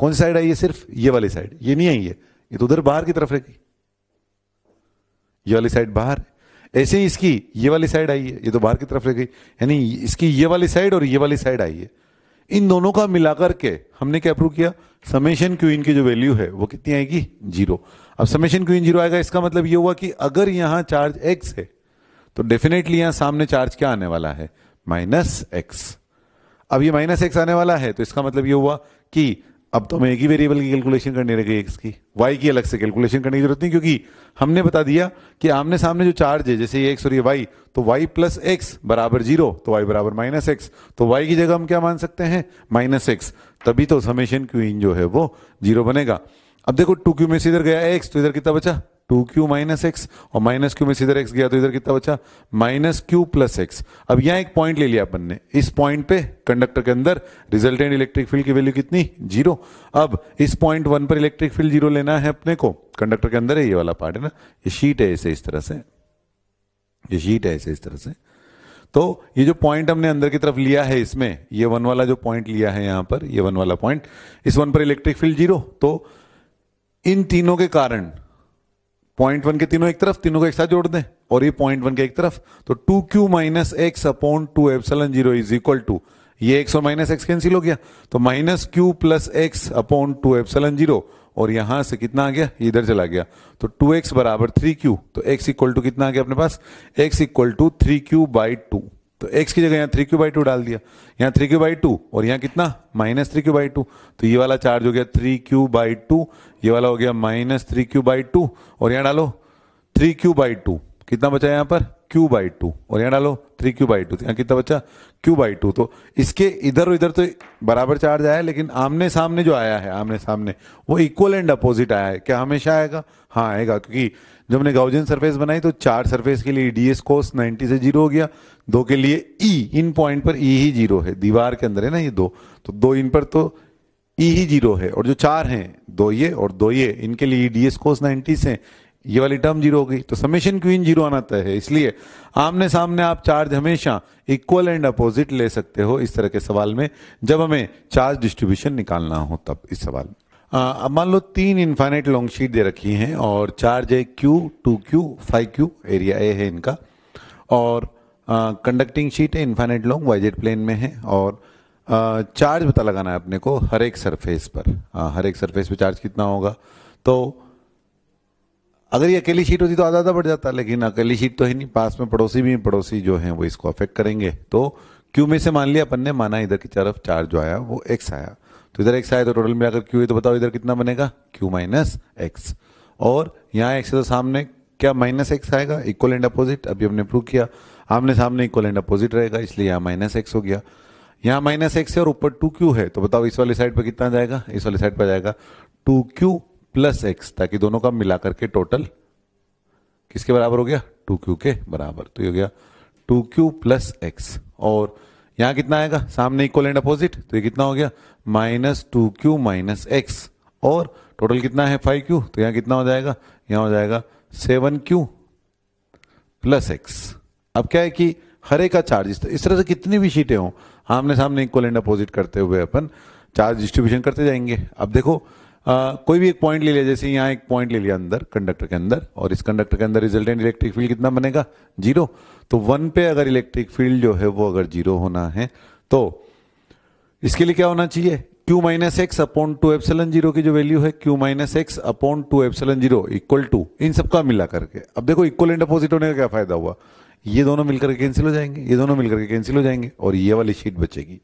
कौन सी साइड आई है सिर्फ ये वाली साइड ये नहीं आई है ये तो उधर बाहर की तरफ रहेगी ये वाली साइड बाहर ऐसे ही इसकी ये वाली साइड आई है ये तो बाहर की तरफ रह गई यानी इसकी ये वाली साइड और ये वाली साइड आई है इन दोनों का मिलाकर के हमने क्या अप्रूव किया समेशन क्यू इनकी जो वैल्यू है वो कितनी आएगी जीरो अब समेशन क्यू इन जीरो आएगा इसका मतलब ये हुआ कि अगर यहां चार्ज एक्स है तो डेफिनेटली यहां सामने चार्ज क्या आने वाला है माइनस एक्स अब ये माइनस एक्स आने वाला है तो इसका मतलब ये हुआ कि अब तो हमें एक ही वेरिएबल की कैलकुलेशन करनी रहेगी एक्स की वाई की अलग से कैलकुलेशन करने की जरूरत नहीं क्योंकि हमने बता दिया कि आमने सामने जो चार्ज है जैसे ये एक्स और ये वाई तो वाई प्लस एक्स बराबर जीरो तो वाई बराबर माइनस एक्स तो वाई की जगह हम क्या मान सकते हैं माइनस एक्स तभी तो समेशन क्वीन जो है वो जीरो बनेगा अब देखो टू क्यू में से इधर गया एक्स तो इधर कितना बचा टू क्यू माइनस एक्स और माइनस क्यू में सीधर एक्स गया तो इधर कितना बचा माइनस क्यू प्लस एक्स अब यहां एक पॉइंट ले लिया अपन ने इस पॉइंट पे कंडक्टर के अंदर रिजल्टेंट इलेक्ट्रिक फील्ड की वैल्यू कितनी जीरो अब इस पॉइंट वन पर इलेक्ट्रिक फील्ड जीरो लेना है अपने को कंडक्टर के अंदर है ये वाला पार्ट है ना ये शीट है ऐसे इस तरह से ये शीट है ऐसे इस तरह से तो ये जो पॉइंट हमने अंदर की तरफ लिया है इसमें ये वन वाला जो पॉइंट लिया है यहां पर ये वन वाला पॉइंट इस वन पर इलेक्ट्रिक फील्ड जीरो तो इन तीनों के कारण पॉइंट वन के तीनों एक तरफ तीनों को एक साथ जोड़ दें और ये पॉइंट वन के एक तरफ तो two Q minus x upon two epsilon zero is equal to ये एक्स और माइनस एक्स कैंसिल हो गया तो minus q plus x upon two epsilon zero और यहां से कितना आ गया इधर चला गया तो टू एक्स बराबर थ्री क्यू तो एक्स इक्वल टू कितना आ गया अपने पास x equal to three Q by two तो x की जगह यहाँ थ्री क्यू बाई टू डाल दिया यहाँ थ्री क्यू बाई टू और यहाँ कितना minus three Q by two तो ये वाला चार्ज हो गया थ्री क्यू बाई टू ये वाला हो गया minus three Q by two और यहाँ डालो थ्री क्यू बाई टू कितना बचा यहाँ पर क्यू बाई टू और यहाँ डालो थ्री क्यू बाई टू यहाँ कितना बचा क्यू बाई टू तो इसके इधर उधर तो बराबर चार्ज आया लेकिन आमने सामने जो आया है आमने सामने वो इक्वल एंड अपोजिट आया है क्या हमेशा आएगा हाँ आएगा क्योंकि जब हमने गाउजियन सरफेस बनाई तो चार सरफेस के लिए डीएस कोस 90 से जीरो हो गया दो के लिए ई e, इन पॉइंट पर ई e ही जीरो है दीवार के अंदर है ना ये दो तो दो इन पर तो ई e ही जीरो है और जो चार हैं दो ये और दो ये इनके लिए डीएस कोस 90 से ये वाली टर्म जीरो हो गई तो समेशन क्वीन जीरो आना तय है इसलिए आमने सामने आप चार्ज हमेशा इक्वल एंड अपोजिट ले सकते हो इस तरह के सवाल में जब हमें चार्ज डिस्ट्रीब्यूशन निकालना हो तब इस सवाल में अब मान लो तीन इन्फाइनाइट लॉन्ग शीट दे रखी हैं और चार्ज है q two q five q area A है इनका और कंडक्टिंग शीट है इन्फाइनाइट लॉन्ग वाइजेड प्लेन में है और चार्ज पता लगाना है अपने को हर एक सरफेस पर आ, हर एक सरफेस पे चार्ज कितना होगा तो अगर ये अकेली शीट होती तो आधा आधा बढ़ जाता लेकिन अकेली शीट तो है नहीं पास में पड़ोसी भी पड़ोसी जो हैं वो इसको अफेक्ट करेंगे तो क्यू में से मान लिया अपन ने माना इधर की तरफ चार्ज जो आया वो एक्स आया तो इधर एक्स आए तो टोटल मिलाकर क्यू तो बताओ इधर कितना बनेगा क्यू माइनस एक्स और यहाँ एक्स तो सामने क्या माइनस एक्स आएगा इक्वल एंड अपोजिट अभी हमने प्रूव किया आमने सामने इक्वल एंड अपोजिट रहेगा इसलिए यहाँ माइनस एक्स हो गया यहाँ माइनस एक्स है और ऊपर टू क्यू है तो बताओ इस वाली साइड पर कितना जाएगा इस वाली साइड पर जाएगा टू क्यू प्लस एक्स ताकि दोनों का मिला करके टोटल किसके बराबर हो गया टू क्यू के बराबर तो ये हो गया टू क्यू प्लस एक्स और यहां कितना आएगा सामने इक्वल एंड अपोजिट तो ये कितना हो गया minus two Q minus x और टोटल कितना है फाइव क्यू तो यहां कितना हो जाएगा यहां हो जाएगा सेवन क्यू प्लस एक्स अब क्या है कि हरे का चार्ज तो इस तरह से कितनी भी शीटें हो आमने सामने इक्वल एंड अपोजिट करते हुए अपन चार्ज डिस्ट्रीब्यूशन करते जाएंगे अब देखो आ, कोई भी एक पॉइंट ले लिया जैसे यहाँ एक पॉइंट ले लिया अंदर कंडक्टर के अंदर और इस कंडक्टर के अंदर रिजल्टेंट इलेक्ट्रिक फील्ड कितना बनेगा जीरो तो वन पे अगर इलेक्ट्रिक फील्ड जो है वो अगर जीरो होना है तो इसके लिए क्या होना चाहिए q minus x upon two epsilon zero की जो वैल्यू है q minus x upon two epsilon zero equal to इन सबका मिला करके अब देखो इक्वल एंड अपोजिट होने का क्या फायदा हुआ ये दोनों मिलकर कैंसिल हो जाएंगे ये दोनों मिलकर कैंसिल हो जाएंगे और ये वाली शीट बचेगी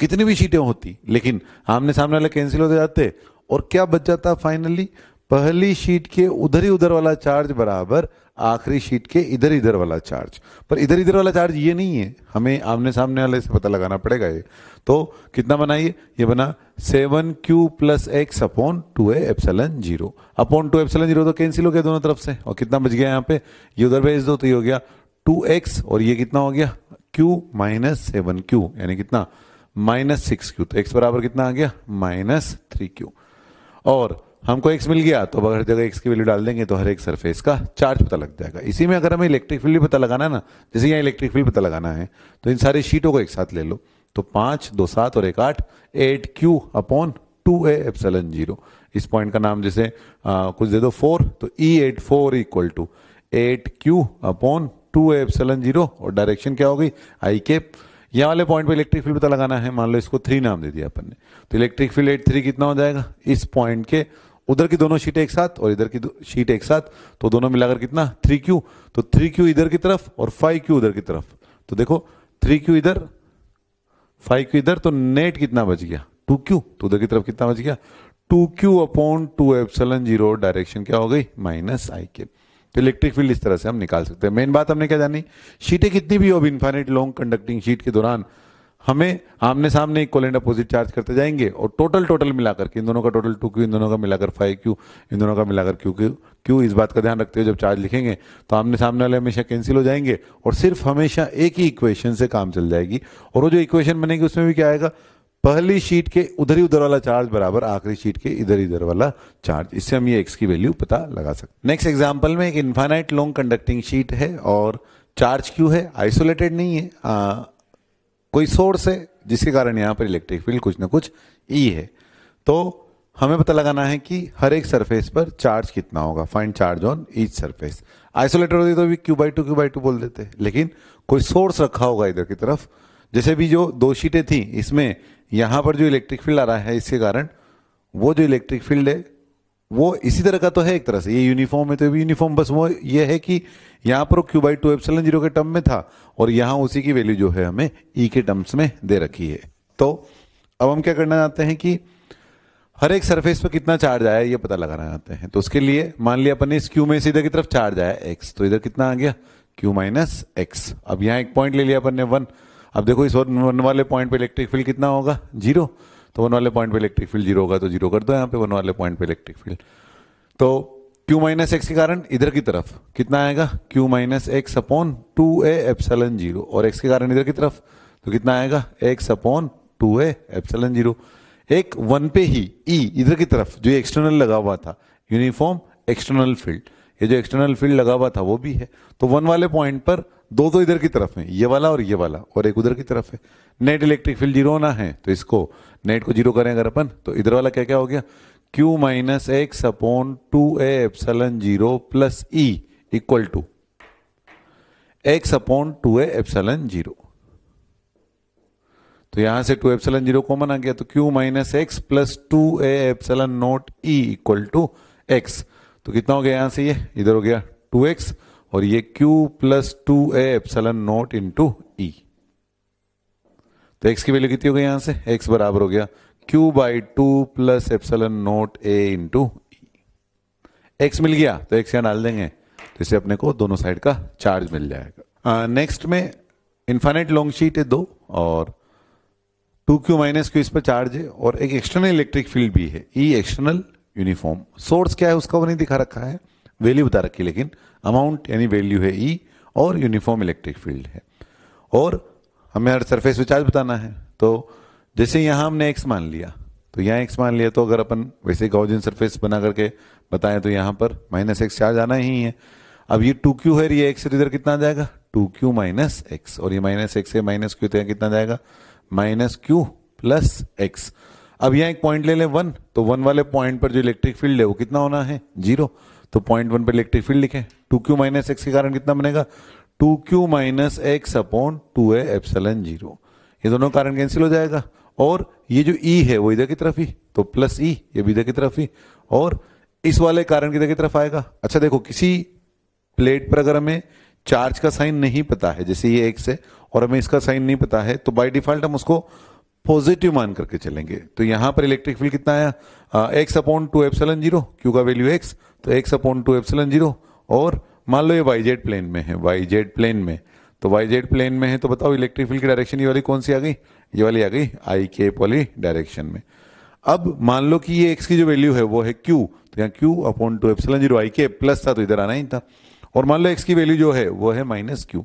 कितनी भी शीटें होती लेकिन आमने सामने वाले कैंसिल होते जाते और क्या बच जाता फाइनली पहली शीट के उधर ही उधर वाला चार्ज बराबर आखिरी शीट के इधर इधर वाला चार्ज पर इधर इधर वाला चार्ज ये नहीं है हमें आमने सामने वाले से पता लगाना पड़ेगा ये तो कितना बनाइए ये बना seven q plus x upon two epsilon zero upon two epsilon zero तो कैंसिल हो गया दोनों तरफ से और कितना बच गया यहाँ पे ये उधर भेज दो तो ये हो गया टू एक्स और ये कितना हो गया क्यू माइनस सेवन क्यू यानी कितना माइनस सिक्स क्यू तो एक्स बराबर कितना आ गया माइनस थ्री क्यू और हमको एक्स मिल गया तो अब जगह एक्स की वैल्यू डाल देंगे तो हर एक सरफेस का चार्ज पता लग जाएगा इसी में अगर हमें इलेक्ट्रिक फील्ड भी पता लगाना है ना जैसे यहाँ इलेक्ट्रिक फील्ड पता लगाना है तो इन सारी शीटों को एक साथ ले लो तो पांच दो सात और एक आठ eight q upon two A epsilon zero इस पॉइंट का नाम जैसे आ, कुछ दे दो फोर तो E at four equal to eight q upon two A epsilon zero और डायरेक्शन क्या होगी आई केप ये वाले पॉइंट पे इलेक्ट्रिक फील्ड पता लगाना है मान लो इसको थ्री नाम दे दिया अपन ने तो इलेक्ट्रिक फील्ड एट थ्री कितना हो जाएगा इस पॉइंट के उधर की दोनों शीट एक साथ और इधर की शीट एक साथ तो दोनों मिलाकर कितना थ्री क्यू तो थ्री क्यू इधर की तरफ और फाइव क्यू उधर की तरफ तो देखो थ्री क्यू इधर फाइव क्यू इधर तो नेट कितना बच गया टू क्यू तो उधर की तरफ कितना बच गया two Q upon two epsilon zero direction क्या हो गई माइनस आई के तो इलेक्ट्रिक फील्ड इस तरह से हम निकाल सकते हैं मेन बात हमने क्या जानी शीटें कितनी भी हो इन्फाइनेट लॉन्ग कंडक्टिंग शीट के दौरान हमें आमने सामने इक्वल एंड अपोजिट चार्ज करते जाएंगे और टोटल टोटल मिलाकर इन दोनों का टोटल टू क्यू इन दोनों का मिलाकर फाइव क्यू इन दोनों का मिलाकर क्यू क्यू क्यू इस बात का ध्यान रखते हुए जब चार्ज लिखेंगे तो आमने सामने वाले हमेशा कैंसिल हो जाएंगे और सिर्फ हमेशा एक ही इक्वेशन से काम चल जाएगी और वो जो इक्वेशन बनेगी उसमें भी क्या आएगा पहली शीट के उधर ही उधर वाला चार्ज बराबर आखिरी शीट के इधर इधर वाला चार्ज इससे हम ये एक्स की वैल्यू पता लगा सकते नेक्स्ट एग्जाम्पल में एक इन्फाइनाइट लॉन्ग कंडक्टिंग शीट है और चार्ज क्यू है आइसोलेटेड नहीं है आ, कोई सोर्स है जिसके कारण यहाँ पर इलेक्ट्रिक फील्ड कुछ ना कुछ ई e है तो हमें पता लगाना है कि हर एक सरफेस पर चार्ज कितना होगा find charge on each surface isolated होती तो भी q by two Q by two बोल देते लेकिन कोई सोर्स रखा होगा इधर की तरफ जैसे भी जो दो शीटें थी इसमें यहां पर जो इलेक्ट्रिक फील्ड आ रहा है इसके कारण वो जो इलेक्ट्रिक फील्ड है वो इसी तरह का तो है एक तरह से ये यूनिफॉर्म है तो भी यूनिफॉर्म बस वो ये है कि यहां पर Q by two epsilon zero के टर्म में था और यहां उसी की वैल्यू जो है हमें ई e के टर्म्स में दे रखी है तो अब हम क्या करना चाहते हैं कि हर एक सरफेस पर कितना चार्ज आया ये पता लगाना चाहते हैं तो उसके लिए मान लिया अपन ने इस क्यू में से इधर की तरफ चार्ज आया एक्स तो इधर कितना आ गया क्यू माइनस एक्स अब यहां एक पॉइंट ले लिया अपन ने वन अब देखो इस वन वाले पॉइंट पे इलेक्ट्रिक फील्ड कितना होगा जीरो तो वन वाले पॉइंट पे इलेक्ट्रिक फील्ड जीरो होगा तो जीरो कर दो यहाँ पे वन वाले पॉइंट पे इलेक्ट्रिक फील्ड तो क्यू माइनस एक्स के कारण इधर की तरफ कितना आएगा q minus x upon two A epsilon zero और एक्स के कारण इधर की तरफ तो कितना आएगा x upon two A epsilon zero एक वन पे ही ई e, इधर की तरफ जो एक्सटर्नल लगा हुआ था यूनिफॉर्म एक्सटर्नल फील्ड ये जो एक्सटर्नल फील्ड लगा हुआ था वो भी है तो वन वाले पॉइंट पर दो तो इधर की तरफ है ये वाला और ये वाला और एक उधर की तरफ है नेट इलेक्ट्रिक फील्ड जीरो होना है तो इसको नेट को जीरो करें अगर अपन तो इधर वाला क्या क्या हो गया q minus x upon two epsilon zero plus E equal to x upon two epsilon zero तो यहां से टू एप्सलन जीरो कॉमन आ गया तो q minus x plus two epsilon naught E equal to x तो कितना हो गया यहां से ये इधर हो गया टू एक्स और ये Q plus two A epsilon naught into E तो x की वैल्यू कितनी हो गई यहां से x बराबर हो गया Q by two plus epsilon naught A into x मिल गया तो एक्स यहां डाल देंगे तो इसे अपने को दोनों साइड का चार्ज मिल जाएगा नेक्स्ट में इंफानेट लॉन्ग शीट है दो और टू क्यू माइनस क्यू इस पर चार्ज है और एक एक्सटर्नल इलेक्ट्रिक फील्ड भी है ई एक्सटर्नल यूनिफॉर्म सोर्स क्या है उसका वो नहीं दिखा रखा है वैल्यू बता रखी लेकिन अमाउंट यानी वैल्यू है ई e, और यूनिफॉर्म इलेक्ट्रिक फील्ड है और हमें हर सरफेस पे चार्ज बताना है तो जैसे यहां हमने एक्स मान लिया तो यहां एक्स मान लिया तो अगर अपन वैसे गॉजिन सरफेस बना करके बताएं तो यहाँ पर माइनस एक्स चार्ज आना ही है अब ये टू क्यू है ये एक्स इधर कितना जाएगा टू क्यू माइनस एक्स और ये माइनस एक्स है माइनस क्यू तो यहां कितना जाएगा माइनस क्यू प्लस एक्स अब यहाँ एक पॉइंट ले लें वन तो वन वाले पॉइंट पर जो इलेक्ट्रिक फील्ड है वो कितना होना है जीरो तो पॉइंट वन पर इलेक्ट्रिक फील्ड लिखें टू क्यू माइनस एक्स के कारण कितना बनेगा two Q minus x upon two A epsilon zero ये दोनों कारण कैंसिल हो जाएगा और ये जो ई e है वो इधर की तरफ ही तो प्लस ई e, ये भी इधर की तरफ ही और इस वाले कारण किधर की तरफ आएगा अच्छा देखो किसी प्लेट पर अगर हमें चार्ज का साइन नहीं पता है जैसे ये एक्स है और हमें इसका साइन नहीं पता है तो बाय डिफॉल्ट हम उसको पॉजिटिव मान करके चलेंगे तो यहां पर इलेक्ट्रिक फील्ड कितना आया x upon two epsilon zero q का वैल्यू एक्स तो x upon two epsilon zero और मान लो ये वाई जेड प्लेन में है वाई जेड प्लेन में तो वाई जेड प्लेन में है तो बताओ इलेक्ट्रिक फील्ड की डायरेक्शन ये वाली कौन सी आ गई ये वाली आ गई आई के वाली डायरेक्शन में अब मान लो कि ये एक्स की जो वैल्यू है वो है क्यू तो यहाँ q upon two epsilon zero i के प्लस था तो इधर आना ही था और मान लो एक्स की वैल्यू जो है वो है माइनस क्यू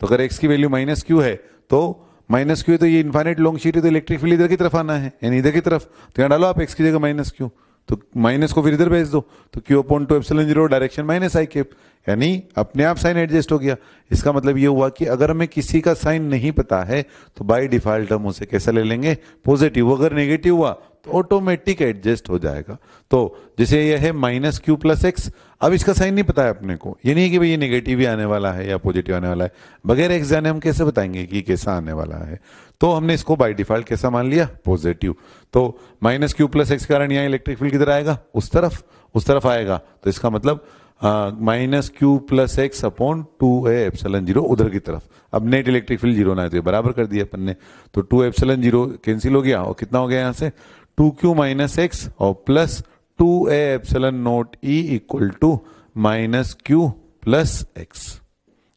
तो अगर एक्स की वैल्यू माइनस क्यू है तो माइनस क्यू है तो ये इन्फाइनेट लॉन्ग शीट है तो इलेक्ट्रिक फील्ड इधर की तरफ आना है यानी इधर की तरफ तो यहाँ डालो आप एक्स की जगह माइनस क्यू तो माइनस को फिर इधर भेज दो तो q upon two epsilon zero direction minus i cap यानी अपने आप साइन एडजस्ट हो गया इसका मतलब ये हुआ कि अगर हमें किसी का साइन नहीं पता है तो बाय डिफॉल्ट हम उसे कैसा ले लेंगे पॉजिटिव अगर नेगेटिव हुआ तो ऑटोमेटिक एडजस्ट हो जाएगा तो जैसे यह है माइनस क्यू प्लस एक्स अब इसका साइन नहीं पता है अपने को ये नहीं कि भाई ये नेगेटिव ही आने वाला है या पॉजिटिव आने वाला है बगैर एक्स जाने हम कैसे बताएंगे कि कैसा आने वाला है तो हमने इसको बाय डिफॉल्ट कैसा मान लिया पॉजिटिव तो माइनस क्यू प्लस एक्स कारण यहाँ इलेक्ट्रिक फील्ड किधर आएगा उस तरफ उस तरफ आएगा तो इसका मतलब minus q plus x upon two A epsilon zero उधर की तरफ अब नेट इलेक्ट्रिक फील्ड जीरो ना है तो ये बराबर कर दिया अपन ने तो टू एप्सलन जीरो कैंसिल हो गया और कितना हो गया यहाँ से टू क्यू माइनस एक्स और plus two A epsilon naught E equal to minus q plus x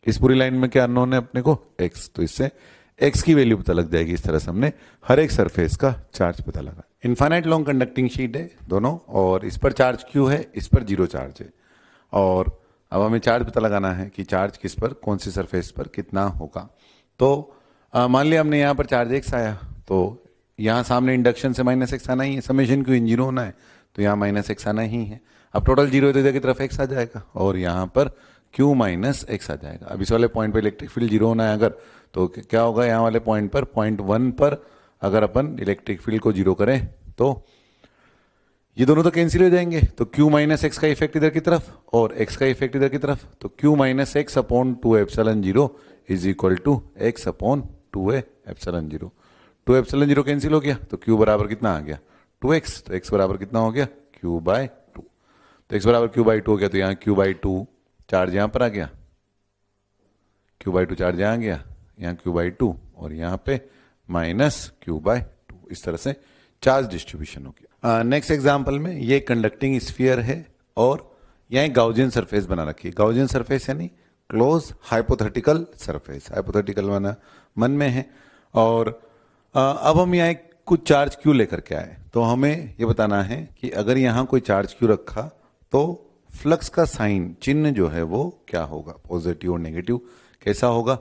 इस पूरी लाइन में क्या अनोन है अपने को एक्स तो इससे एक्स की वैल्यू पता लग जाएगी इस तरह से हमने हर एक सरफेस का चार्ज पता लगा इन्फाइनाइट लॉन्ग कंडक्टिंग शीट है दोनों और इस पर चार्ज क्यू है इस पर जीरो चार्ज है और अब हमें चार्ज पता लगाना है कि चार्ज किस पर कौन सी सरफेस पर कितना होगा तो मान लिया हमने यहाँ पर चार्ज एक्स आया तो यहाँ सामने इंडक्शन से माइनस एक्स आना ही है समेशन क्यों इन जीरो होना है तो यहाँ माइनस एक्स आना ही है अब टोटल जीरो तो इधर की तरफ एक्स आ जाएगा और यहाँ पर क्यू माइनस एक्स आ जाएगा अब इस वाले पॉइंट पर इलेक्ट्रिक फील्ड जीरो होना है अगर तो क्या होगा यहाँ वाले पॉइंट पर पॉइंट वन पर अगर अपन इलेक्ट्रिक फील्ड को जीरो करें तो ये दोनों तो कैंसिल हो जाएंगे तो क्यू माइनस एक्स का इफेक्ट इधर की तरफ और एक्स का इफेक्ट इधर की तरफ तो q minus x upon two epsilon zero is equal to x upon two A epsilon zero two epsilon zero cancel हो गया तो क्यू बराबर कितना आ गया टू एक्स तो एक्स बराबर कितना हो गया क्यू बाय टू तो एक्स बराबर क्यू बाई टू हो गया तो यहाँ क्यू बाई टू चार्ज यहाँ पर आ गया क्यू बाई टू चार्ज यहाँ गया यहाँ क्यू बाई टू और यहाँ पे माइनस क्यू बाय टू इस तरह से चार्ज डिस्ट्रीब्यूशन हो गया नेक्स्ट uh, एग्जाम्पल में ये कंडक्टिंग स्फीयर है और यहाँ गाउजियन सरफेस बना रखी है गाउजियन सरफेस यानी क्लोज हाइपोथेटिकल सरफेस हाइपोथेटिकल माना मन में है और uh, अब हम यहाँ कुछ चार्ज क्यू लेकर के आए तो हमें ये बताना है कि अगर यहाँ कोई चार्ज क्यू रखा तो फ्लक्स का साइन चिन्ह जो है वो क्या होगा पॉजिटिव और नेगेटिव कैसा होगा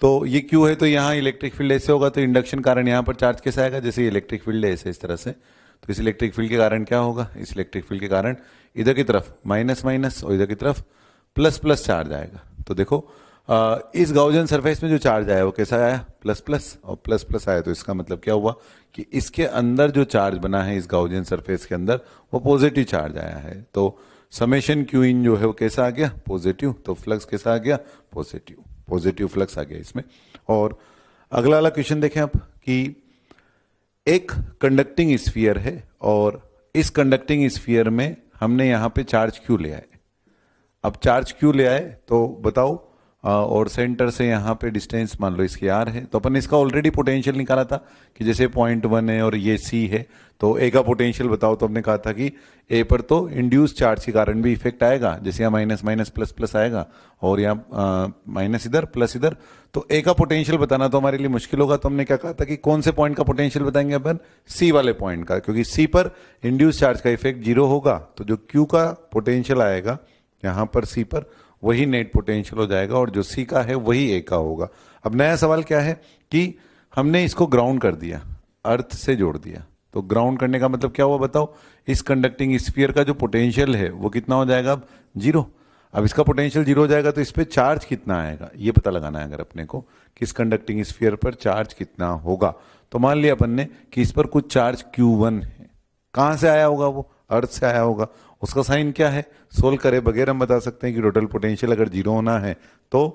तो ये क्यों है तो यहाँ इलेक्ट्रिक फील्ड ऐसे होगा तो इंडक्शन कारण यहाँ पर चार्ज कैसा आएगा जैसे इलेक्ट्रिक फील्ड ऐसे इस तरह से तो इस इलेक्ट्रिक फील्ड के कारण क्या होगा इस इलेक्ट्रिक फील्ड के कारण इधर की तरफ माइनस माइनस और इधर की तरफ प्लस प्लस चार्ज आएगा तो देखो आ, इस गाउजन सरफेस में जो चार्ज आया वो कैसा आया प्लस प्लस और प्लस प्लस आया तो इसका मतलब क्या हुआ कि इसके अंदर जो चार्ज बना है इस गाउजन सरफेस के अंदर वो पॉजिटिव चार्ज आया है तो समेशन क्यू इन जो है वो कैसा आ गया पॉजिटिव तो फ्लक्स कैसा आ गया पॉजिटिव पॉजिटिव फ्लक्स आ गया इसमें और अगला वाला क्वेश्चन देखें आप कि एक कंडक्टिंग स्फीयर है और इस कंडक्टिंग स्फीयर में हमने यहां पे चार्ज क्यों ले आए अब चार्ज क्यों ले आए तो बताओ और सेंटर से यहाँ पे डिस्टेंस मान लो इसकी आर है तो अपन ने इसका ऑलरेडी पोटेंशियल निकाला था कि जैसे पॉइंट वन है और ये सी है तो ए का पोटेंशियल बताओ तो हमने कहा था कि ए पर तो इंड्यूस चार्ज के कारण भी इफेक्ट आएगा जैसे यहाँ माइनस माइनस प्लस प्लस आएगा और यहाँ माइनस इधर प्लस इधर तो ए का पोटेंशियल बताना तो हमारे लिए मुश्किल होगा तो हमने क्या कहा था कि कौन से पॉइंट का पोटेंशियल बताएंगे अपन सी वाले पॉइंट का क्योंकि सी पर इंड्यूस चार्ज का इफेक्ट जीरो होगा तो जो क्यू का पोटेंशियल आएगा यहाँ पर सी पर वही नेट पोटेंशियल हो जाएगा और जो सी का है वही ए का होगा अब नया सवाल क्या है कि हमने इसको ग्राउंड कर दिया अर्थ से जोड़ दिया तो ग्राउंड करने का मतलब क्या हुआ बताओ इस कंडक्टिंग स्पीयर का जो पोटेंशियल है वो कितना हो जाएगा अब जीरो अब इसका पोटेंशियल जीरो हो जाएगा तो इस पर चार्ज कितना आएगा ये पता लगाना है अगर अपने को कि इस कंडक्टिंग स्पीयर पर चार्ज कितना होगा तो मान लिया अपन ने कि इस पर कुछ चार्ज वन है कहाँ से आया होगा वो अर्थ से आया होगा उसका साइन क्या है सोल्व करे बगैर हम बता सकते हैं कि टोटल पोटेंशियल अगर जीरो होना है तो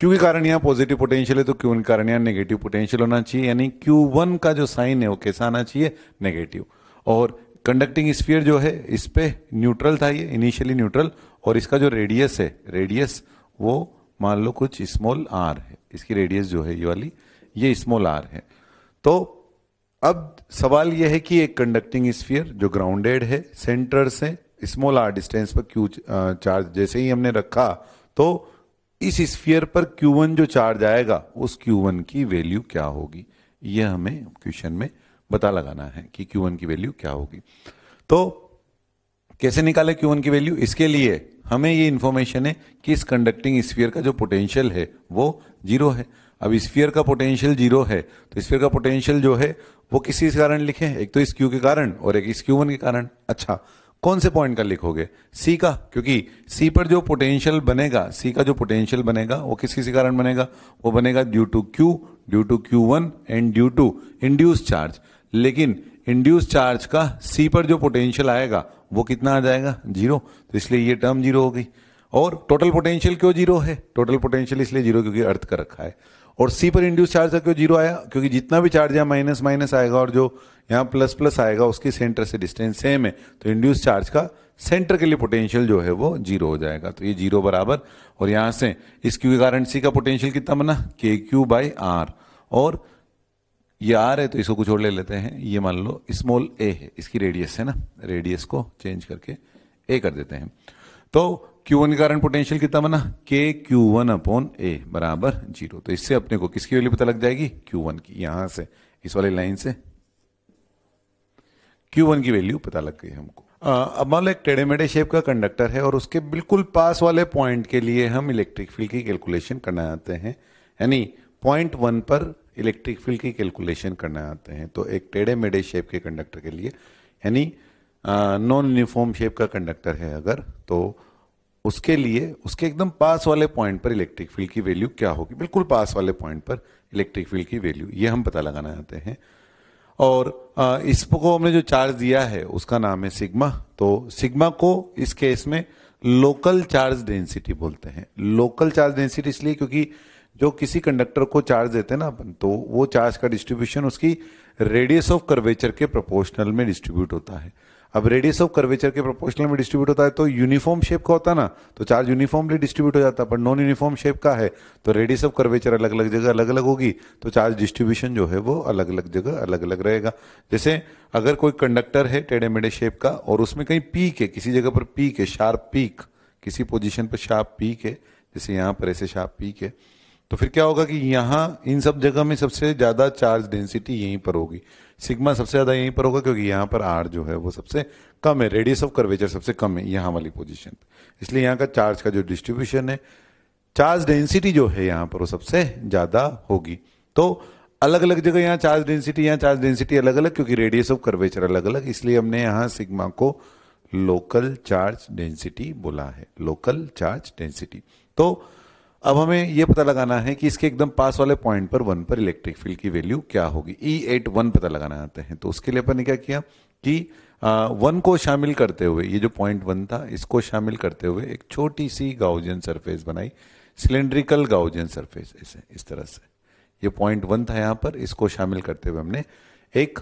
क्योंकि कारण यहाँ पॉजिटिव पोटेंशियल है तो क्यों कारण यहाँ नेगेटिव पोटेंशियल होना चाहिए यानी क्यू वन का जो साइन है वो कैसा आना चाहिए नेगेटिव और कंडक्टिंग स्पीयर जो है इस पर न्यूट्रल था ये इनिशियली न्यूट्रल और इसका जो रेडियस है रेडियस वो मान लो कुछ स्मॉल आर है इसकी रेडियस जो है ये वाली ये स्मॉल आर है तो अब सवाल यह है कि एक कंडक्टिंग स्फीयर जो ग्राउंडेड है सेंटर से स्मॉल आर डिस्टेंस पर क्यू चार्ज जैसे ही हमने रखा तो इस स्फीयर पर वन जो चार्ज आएगा उस क्यू वन की वैल्यू क्या होगी यह हमें क्वेश्चन में पता लगाना है कि क्यू वन की वैल्यू क्या होगी तो कैसे निकाले क्यू वन की वैल्यू इसके लिए हमें ये इन्फॉर्मेशन है कि इस कंडक्टिंग स्फीयर का जो पोटेंशियल है वो जीरो है अब स्फीयर का पोटेंशियल जीरो है तो स्फीयर का पोटेंशियल जो है वो किसी कारण लिखें एक तो इस क्यू के कारण और एक इस क्यू वन के कारण अच्छा कौन से पॉइंट का लिखोगे सी का क्योंकि सी पर जो पोटेंशियल बनेगा सी का जो पोटेंशियल बनेगा वो किस से कारण बनेगा वो बनेगा due to q due to Q one and due to induce charge लेकिन इंड्यूस चार्ज का सी पर जो पोटेंशियल आएगा वो कितना आ जाएगा जीरो तो इसलिए ये टर्म जीरो हो गई और टोटल पोटेंशियल क्यों जीरो है टोटल पोटेंशियल इसलिए जीरो क्योंकि अर्थ कर रखा है और सी पर इंड्यूस चार्ज का क्यों जीरो आया क्योंकि जितना भी चार्ज यहाँ माइनस माइनस आएगा और जो यहाँ प्लस प्लस आएगा उसकी सेंटर से डिस्टेंस सेम है तो इंड्यूस चार्ज का सेंटर के लिए पोटेंशियल जो है वो जीरो हो जाएगा तो ये जीरो बराबर और यहाँ से इस क्यू के कारण सी का पोटेंशियल कितना बना के क्यू बाई आर और ये आर है तो इसको कुछ और ले लेते हैं ये मान लो स्मॉल ए है इसकी रेडियस है ना रेडियस को चेंज करके ए कर देते हैं तो क्यू वन के कारण पोटेंशियल कितना बना के क्यू वन अपॉन ए बराबर जीरो तो इससे अपने को किसकी वैल्यू पता लग जाएगी क्यू वन की यहां से इस वाली लाइन से क्यू वन की वैल्यू पता लग गई हमको अब मान लो एक टेढ़े मेढ़े शेप का कंडक्टर है और उसके बिल्कुल पास वाले पॉइंट के लिए हम इलेक्ट्रिक फील्ड की कैलकुलेशन करना आते हैं यानी पॉइंट वन पर इलेक्ट्रिक फील्ड की कैलकुलेशन करना आते हैं तो एक टेढ़े मेढ़े शेप के कंडक्टर के लिए यानी नॉन यूनिफॉर्म शेप का कंडक्टर है अगर तो उसके लिए उसके एकदम पास वाले पॉइंट पर इलेक्ट्रिक फील्ड की वैल्यू क्या होगी बिल्कुल पास वाले पॉइंट पर इलेक्ट्रिक फील्ड की वैल्यू ये हम पता लगाना चाहते हैं और इसको हमने जो चार्ज दिया है उसका नाम है सिग्मा तो सिग्मा को इस केस में लोकल चार्ज डेंसिटी बोलते हैं लोकल चार्ज डेंसिटी इसलिए क्योंकि जो किसी कंडक्टर को चार्ज देते हैं ना अपन तो वो चार्ज का डिस्ट्रीब्यूशन उसकी रेडियस ऑफ कर्वेचर के प्रोपोर्शनल में डिस्ट्रीब्यूट होता है अब रेडियस ऑफ कर्वेचर के प्रोपोर्शनल में डिस्ट्रीब्यूट होता है तो यूनिफॉर्म शेप का होता ना तो चार्ज यूनिफॉर्मली डिस्ट्रीब्यूट हो जाता है पर नॉन यूनिफॉर्म शेप का है तो रेडियस ऑफ कर्वेचर अलग अलग जगह अलग अलग होगी तो चार्ज डिस्ट्रीब्यूशन जो है वो अलग अलग जगह अलग अलग रहेगा जैसे अगर कोई कंडक्टर है टेढ़े मेढ़े शेप का और उसमें कहीं पीक है किसी जगह पर पीक है शार्प पीक किसी पोजिशन पर शार्प पीक है जैसे यहाँ पर ऐसे शार्प पीक है तो फिर क्या होगा कि यहाँ इन सब जगह में सबसे ज़्यादा चार्ज डेंसिटी यहीं पर होगी सिग्मा सबसे ज़्यादा यहीं पर होगा क्योंकि यहाँ पर आर जो है वो सबसे कम है रेडियस ऑफ कर्वेचर सबसे कम है यहाँ वाली पोजिशन इसलिए यहाँ का चार्ज का जो डिस्ट्रीब्यूशन है चार्ज डेंसिटी जो है यहाँ पर वो सबसे ज़्यादा होगी तो अलग अलग जगह यहाँ चार्ज डेंसिटी यहाँ चार्ज डेंसिटी अलग अलग क्योंकि रेडियस ऑफ कर्वेचर अलग अलग इसलिए हमने यहाँ सिग्मा को लोकल चार्ज डेंसिटी बोला है लोकल चार्ज डेंसिटी तो अब हमें यह पता लगाना है कि इसके एकदम पास वाले पॉइंट पर वन पर इलेक्ट्रिक फील्ड की वैल्यू क्या होगी ई एट वन पता लगाना आते हैं तो उसके लिए अपन ने क्या किया कि आ, वन को शामिल करते हुए ये जो पॉइंट वन था इसको शामिल करते हुए एक छोटी सी गाउजन सरफेस बनाई सिलेंड्रिकल गाउजन सरफेस इसे इस तरह से ये पॉइंट वन था यहां पर इसको शामिल करते हुए हमने एक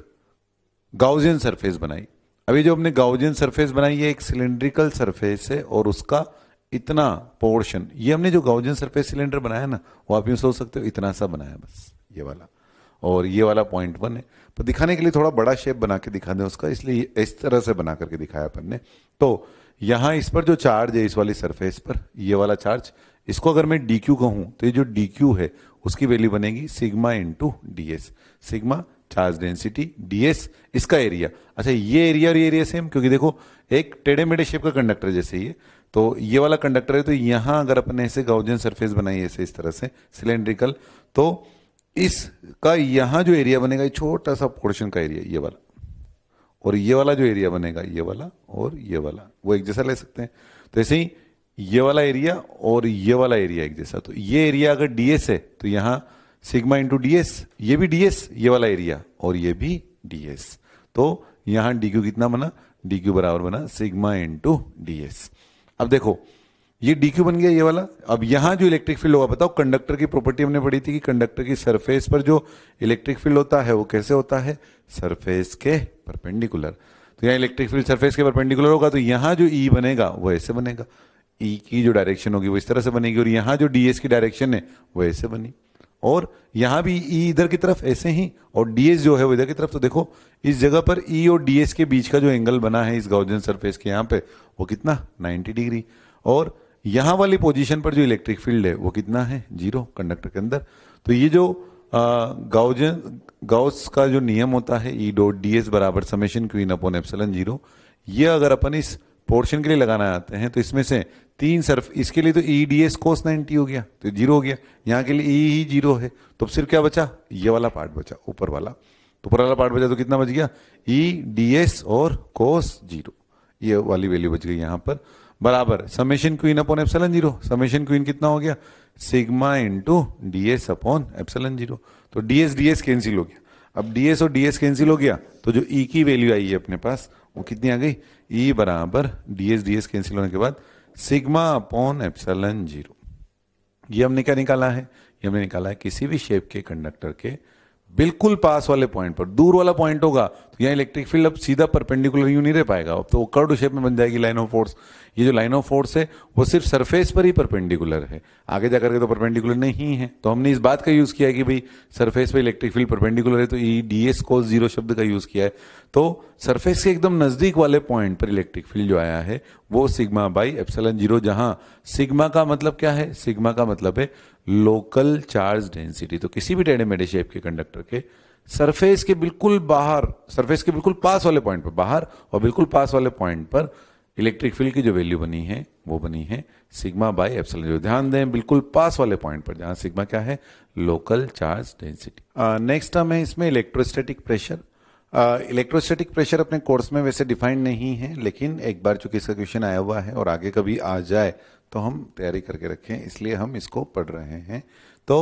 गाउजन सरफेस बनाई अभी जो हमने गाउजन सरफेस बनाई ये एक सिलेंड्रिकल सरफेस है और उसका इतना पोर्शन ये हमने जो गाउजन सरफेस सिलेंडर बनाया ना वो आप यूँ सोच सकते हो इतना सा बनाया बस ये वाला और ये वाला पॉइंट वन है तो दिखाने के लिए थोड़ा बड़ा शेप बना के दिखा दें उसका इसलिए इस तरह से बना करके दिखाया अपन ने तो यहां इस पर जो चार्ज है इस वाली सरफेस पर ये वाला चार्ज इसको अगर मैं डी क्यू कहूं तो ये जो डी क्यू है उसकी वैल्यू बनेगी sigma into D s sigma charge density ds इसका एरिया अच्छा ये एरिया और ये एरिया सेम क्योंकि देखो एक टेढ़े मेढ़े शेप का कंडक्टर जैसे ही है तो ये वाला कंडक्टर है तो यहां अगर अपने ऐसे गाउजन सरफेस बनाई ऐसे इस तरह से सिलेंड्रिकल तो इसका यहां जो एरिया बनेगा छोटा सा पोर्शन का एरिया ये वाला और ये वाला जो एरिया बनेगा ये वाला और ये वाला वो एक जैसा ले सकते हैं तो ऐसे ही ये वाला एरिया और ये वाला एरिया एक जैसा तो ये एरिया अगर डीएस है तो यहां सिग्मा इंटू डीएस ये भी डीएस ये वाला एरिया और ये भी डीएस तो यहां डी कितना बना डी बराबर बना सिग्मा इंटू डीएस अब देखो ये डी क्यू बन गया ये वाला अब यहां जो इलेक्ट्रिक फील्ड होगा बताओ कंडक्टर की प्रॉपर्टी हमने पढ़ी थी कि कंडक्टर की सरफेस पर जो इलेक्ट्रिक फील्ड होता है वो कैसे होता है सरफेस के परपेंडिकुलर तो यहां इलेक्ट्रिक फील्ड सरफेस के परपेंडिकुलर होगा तो यहां जो ई e बनेगा वो ऐसे बनेगा ई e की जो डायरेक्शन होगी वो इस तरह से बनेगी और यहां जो डीएस की डायरेक्शन है वो ऐसे बनी और यहाँ भी ई e इधर की तरफ ऐसे ही और डीएस जो है वो इधर की तरफ तो देखो इस जगह पर ई e और डीएस के बीच का जो एंगल बना है इस गाउजन सरफेस के यहाँ पे वो कितना 90 डिग्री और यहाँ वाली पोजीशन पर जो इलेक्ट्रिक फील्ड है वो कितना है जीरो कंडक्टर के अंदर तो ये जो गाउजन गाउस का जो नियम होता है ई डॉट डी एस बराबर summation Q upon epsilon zero ये अगर अपन इस पोर्शन के लिए लगाना आते हैं तो इसमें से तीन सर्फ इसके लिए तो E e D S cos ninety हो गया तो जीरो हो गया यहाँ के लिए ई e ही जीरो है तो सिर्फ क्या बचा ये वाला पार्ट बचा ऊपर वाला तो ऊपर वाला पार्ट बचा तो कितना बच गया ई डी एस और कोस जीरो ये वाली वैल्यू बच गई यहाँ पर बराबर summation queen upon epsilon zero summation Q कितना हो गया sigma into D S upon epsilon zero तो D S D S cancel हो गया अब डी एस और डी एस कैंसिल हो गया तो जो ई e की वैल्यू आई है अपने पास वो कितनी आ गई ई e बराबर डीएस डीएस कैंसिल होने के बाद सिग्मा अपॉन एप्सलन जीरो ये हमने क्या निकाला है ये हमने निकाला है किसी भी शेप के कंडक्टर के बिल्कुल पास वाले पॉइंट पर दूर वाला पॉइंट होगा तो यहाँ इलेक्ट्रिक फील्ड अब सीधा परपेंडिकुलर यू नहीं रह पाएगा अब तो वो कर्ड शेप में बन जाएगी लाइन ऑफ फोर्स ये जो लाइन ऑफ फोर्स है वो सिर्फ सरफेस पर ही परपेंडिकुलर है आगे जाकर के तो परपेंडिकुलर नहीं है तो हमने इस बात का यूज़ किया कि भाई सरफेस पर इलेक्ट्रिक फील्ड परपेंडिकुलर है तो ई डी एस को जीरो शब्द का यूज़ किया है तो सरफेस के एकदम नज़दीक वाले पॉइंट पर इलेक्ट्रिक फील्ड जो आया है वो सिग्मा बाई एप्सलन जीरो जहां सिग्मा का मतलब क्या है सिग्मा का मतलब है लोकल चार्ज डेंसिटी तो किसी भी टेढ़े मेढ़े शेप के कंडक्टर के सरफेस के बिल्कुल बाहर सरफेस के बिल्कुल पास वाले पॉइंट पर बाहर और बिल्कुल पास वाले पॉइंट पर इलेक्ट्रिक फील्ड की जो वैल्यू बनी है वो बनी है सिग्मा बाई एप्सल जो ध्यान दें बिल्कुल पास वाले पॉइंट पर जहां सिग्मा क्या है लोकल चार्ज डेंसिटी नेक्स्ट हम है इसमें इलेक्ट्रोस्टैटिक प्रेशर इलेक्ट्रोस्टैटिक प्रेशर अपने कोर्स में वैसे डिफाइंड नहीं है लेकिन एक बार चूंकि इसका क्वेश्चन आया हुआ है और आगे कभी आ जाए तो हम तैयारी करके रखें इसलिए हम इसको पढ़ रहे हैं तो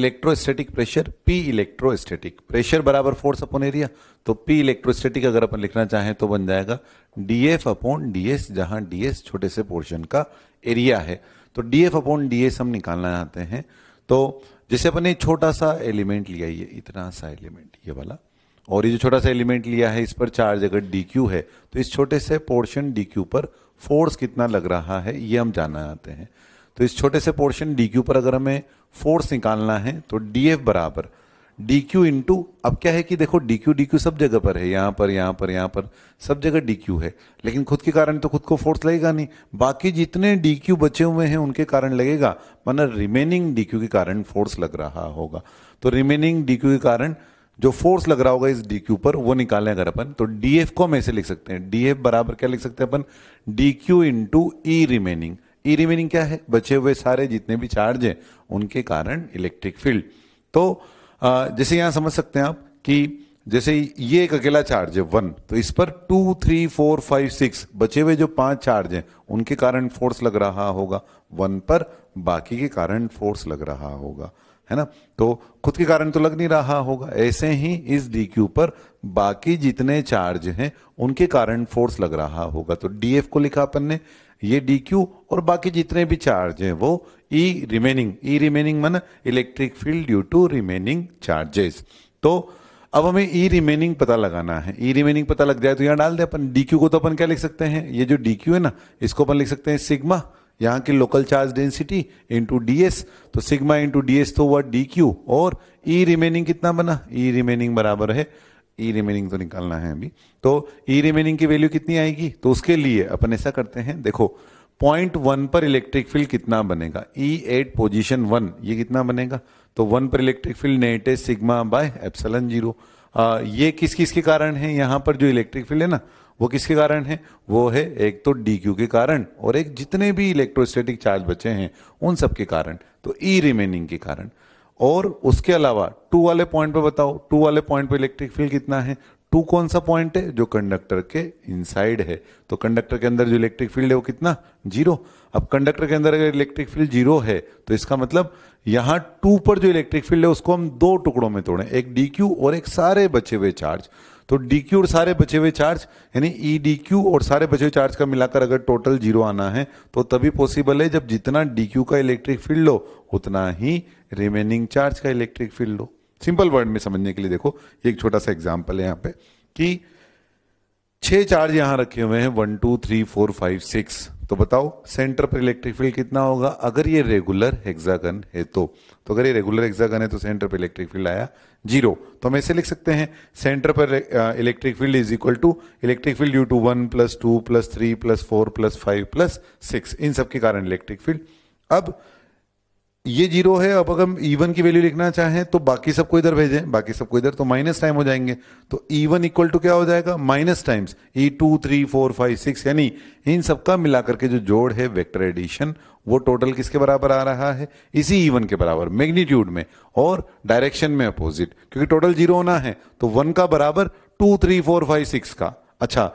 electrostatic pressure P electrostatic pressure बराबर फोर्स अपॉन एरिया तो पी इलेक्ट्रोस्टैटिक अगर अपन लिखना चाहें तो बन जाएगा डीएफ अपॉन डीएस जहां डीएस छोटे से पोर्शन का एरिया है तो डीएफ अपॉन डीएस हम निकालना चाहते हैं तो जैसे अपने छोटा सा एलिमेंट लिया ये इतना सा एलिमेंट ये वाला और ये जो छोटा सा एलिमेंट लिया है इस पर चार्ज अगर डी है तो इस छोटे से पोर्शन डी पर फोर्स कितना लग रहा है ये हम जानना चाहते हैं तो इस छोटे से पोर्शन डी क्यू पर अगर हमें फोर्स निकालना है तो डी एफ बराबर डी क्यू इंटू अब क्या है कि देखो डी क्यू डी क्यू सब जगह पर है यहां पर यहां पर यहां पर सब जगह डी क्यू है लेकिन खुद के कारण तो खुद को फोर्स लगेगा नहीं बाकी जितने डी क्यू बचे हुए हैं उनके कारण लगेगा मतलब रिमेनिंग डी क्यू के कारण फोर्स लग रहा होगा तो रिमेनिंग डी क्यू के कारण जो फोर्स लग रहा होगा इस डी क्यू पर वो निकालें अगर अपन तो डी एफ को हम ऐसे लिख सकते हैं डी एफ बराबर क्या लिख सकते हैं अपन D Q into E remaining E remaining क्या है बचे हुए सारे जितने भी चार्ज हैं उनके कारण इलेक्ट्रिक फील्ड तो जैसे यहां समझ सकते हैं आप कि जैसे ये एक अकेला चार्ज है वन तो इस पर two three four five six बचे हुए जो पांच चार्ज हैं उनके कारण फोर्स लग रहा होगा वन पर बाकी के कारण फोर्स लग रहा होगा है ना तो खुद के कारण तो लग नहीं रहा होगा ऐसे ही इस डी क्यू पर बाकी जितने चार्ज हैं उनके कारण फोर्स लग रहा होगा तो डीएफ को लिखा अपन ने ये डी क्यू और बाकी जितने भी चार्ज हैं वो E remaining E remaining mean electric field due to remaining charges तो अब हमें ई e रिमेनिंग पता लगाना है ई e रिमेनिंग पता लग जाए तो यहां डाल दे अपन डी क्यू को तो अपन क्या लिख सकते हैं ये जो डी क्यू है ना इसको अपन लिख सकते हैं सिग्मा यहाँ की local charge density into D तो सिग्मा इंटू डी तो हुआ डी क्यू और ई e रिमेनिंग कितना बना ई e रिमेनिंग बराबर है ई e रिमेनिंग तो निकालना है अभी तो ई e रिमेनिंग की वैल्यू कितनी आएगी तो उसके लिए अपन ऐसा करते हैं देखो पॉइंट वन पर इलेक्ट्रिक फील्ड कितना बनेगा ई एट पोजिशन वन ये कितना बनेगा तो वन पर इलेक्ट्रिक फील्ड नेट है सिग्मा बाय एप्सलन जीरो ये किस किस के कारण है यहाँ पर जो इलेक्ट्रिक फील्ड है ना वो किसके कारण है वो है एक तो डी के कारण और एक जितने भी इलेक्ट्रोस्टैटिक चार्ज बचे हैं उन सब के कारण तो ई e रिमेनिंग के कारण और उसके अलावा टू वाले पॉइंट पे बताओ टू वाले पॉइंट पे इलेक्ट्रिक फील्ड कितना है टू कौन सा पॉइंट है जो कंडक्टर के इनसाइड है तो कंडक्टर के अंदर जो इलेक्ट्रिक फील्ड है वो कितना जीरो अब कंडक्टर के अंदर अगर इलेक्ट्रिक फील्ड जीरो है तो इसका मतलब यहां टू पर जो इलेक्ट्रिक फील्ड है उसको हम दो टुकड़ों में तोड़े एक डी और एक सारे बचे हुए चार्ज तो डी क्यू और सारे बचे हुए चार्ज यानी ई डी क्यू और सारे बचे हुए चार्ज का मिलाकर अगर टोटल जीरो आना है तो तभी पॉसिबल है जब जितना डी क्यू का इलेक्ट्रिक फील्ड लो उतना ही रिमेनिंग चार्ज का इलेक्ट्रिक फील्ड लो सिंपल वर्ड में समझने के लिए देखो एक छोटा सा एग्जाम्पल है यहाँ पे कि छह चार्ज यहां रखे हुए हैं one two three four five six तो बताओ सेंटर पर इलेक्ट्रिक फील्ड कितना होगा अगर ये रेगुलर हेक्सागन है तो तो अगर ये रेगुलर हेक्सागन है तो सेंटर पर इलेक्ट्रिक फील्ड आया जीरो तो हम ऐसे लिख सकते हैं सेंटर पर electric field is equal to electric field due to one plus two plus three plus four plus five plus six इन सब के कारण इलेक्ट्रिक फील्ड अब ये जीरो है अब अगर हम ईवन की वैल्यू लिखना चाहें तो बाकी सबको इधर भेजें बाकी सबको इधर तो माइनस टाइम हो जाएंगे तो ईवन इक्वल टू क्या हो जाएगा minus times E two three four five six यानी इन सबका मिलाकर के जो जोड़ है वेक्टर एडिशन वो टोटल किसके बराबर आ रहा है इसी ईवन के बराबर मैग्नीट्यूड में और डायरेक्शन में अपोजिट क्योंकि टोटल जीरो होना है तो वन का बराबर two three four five six का अच्छा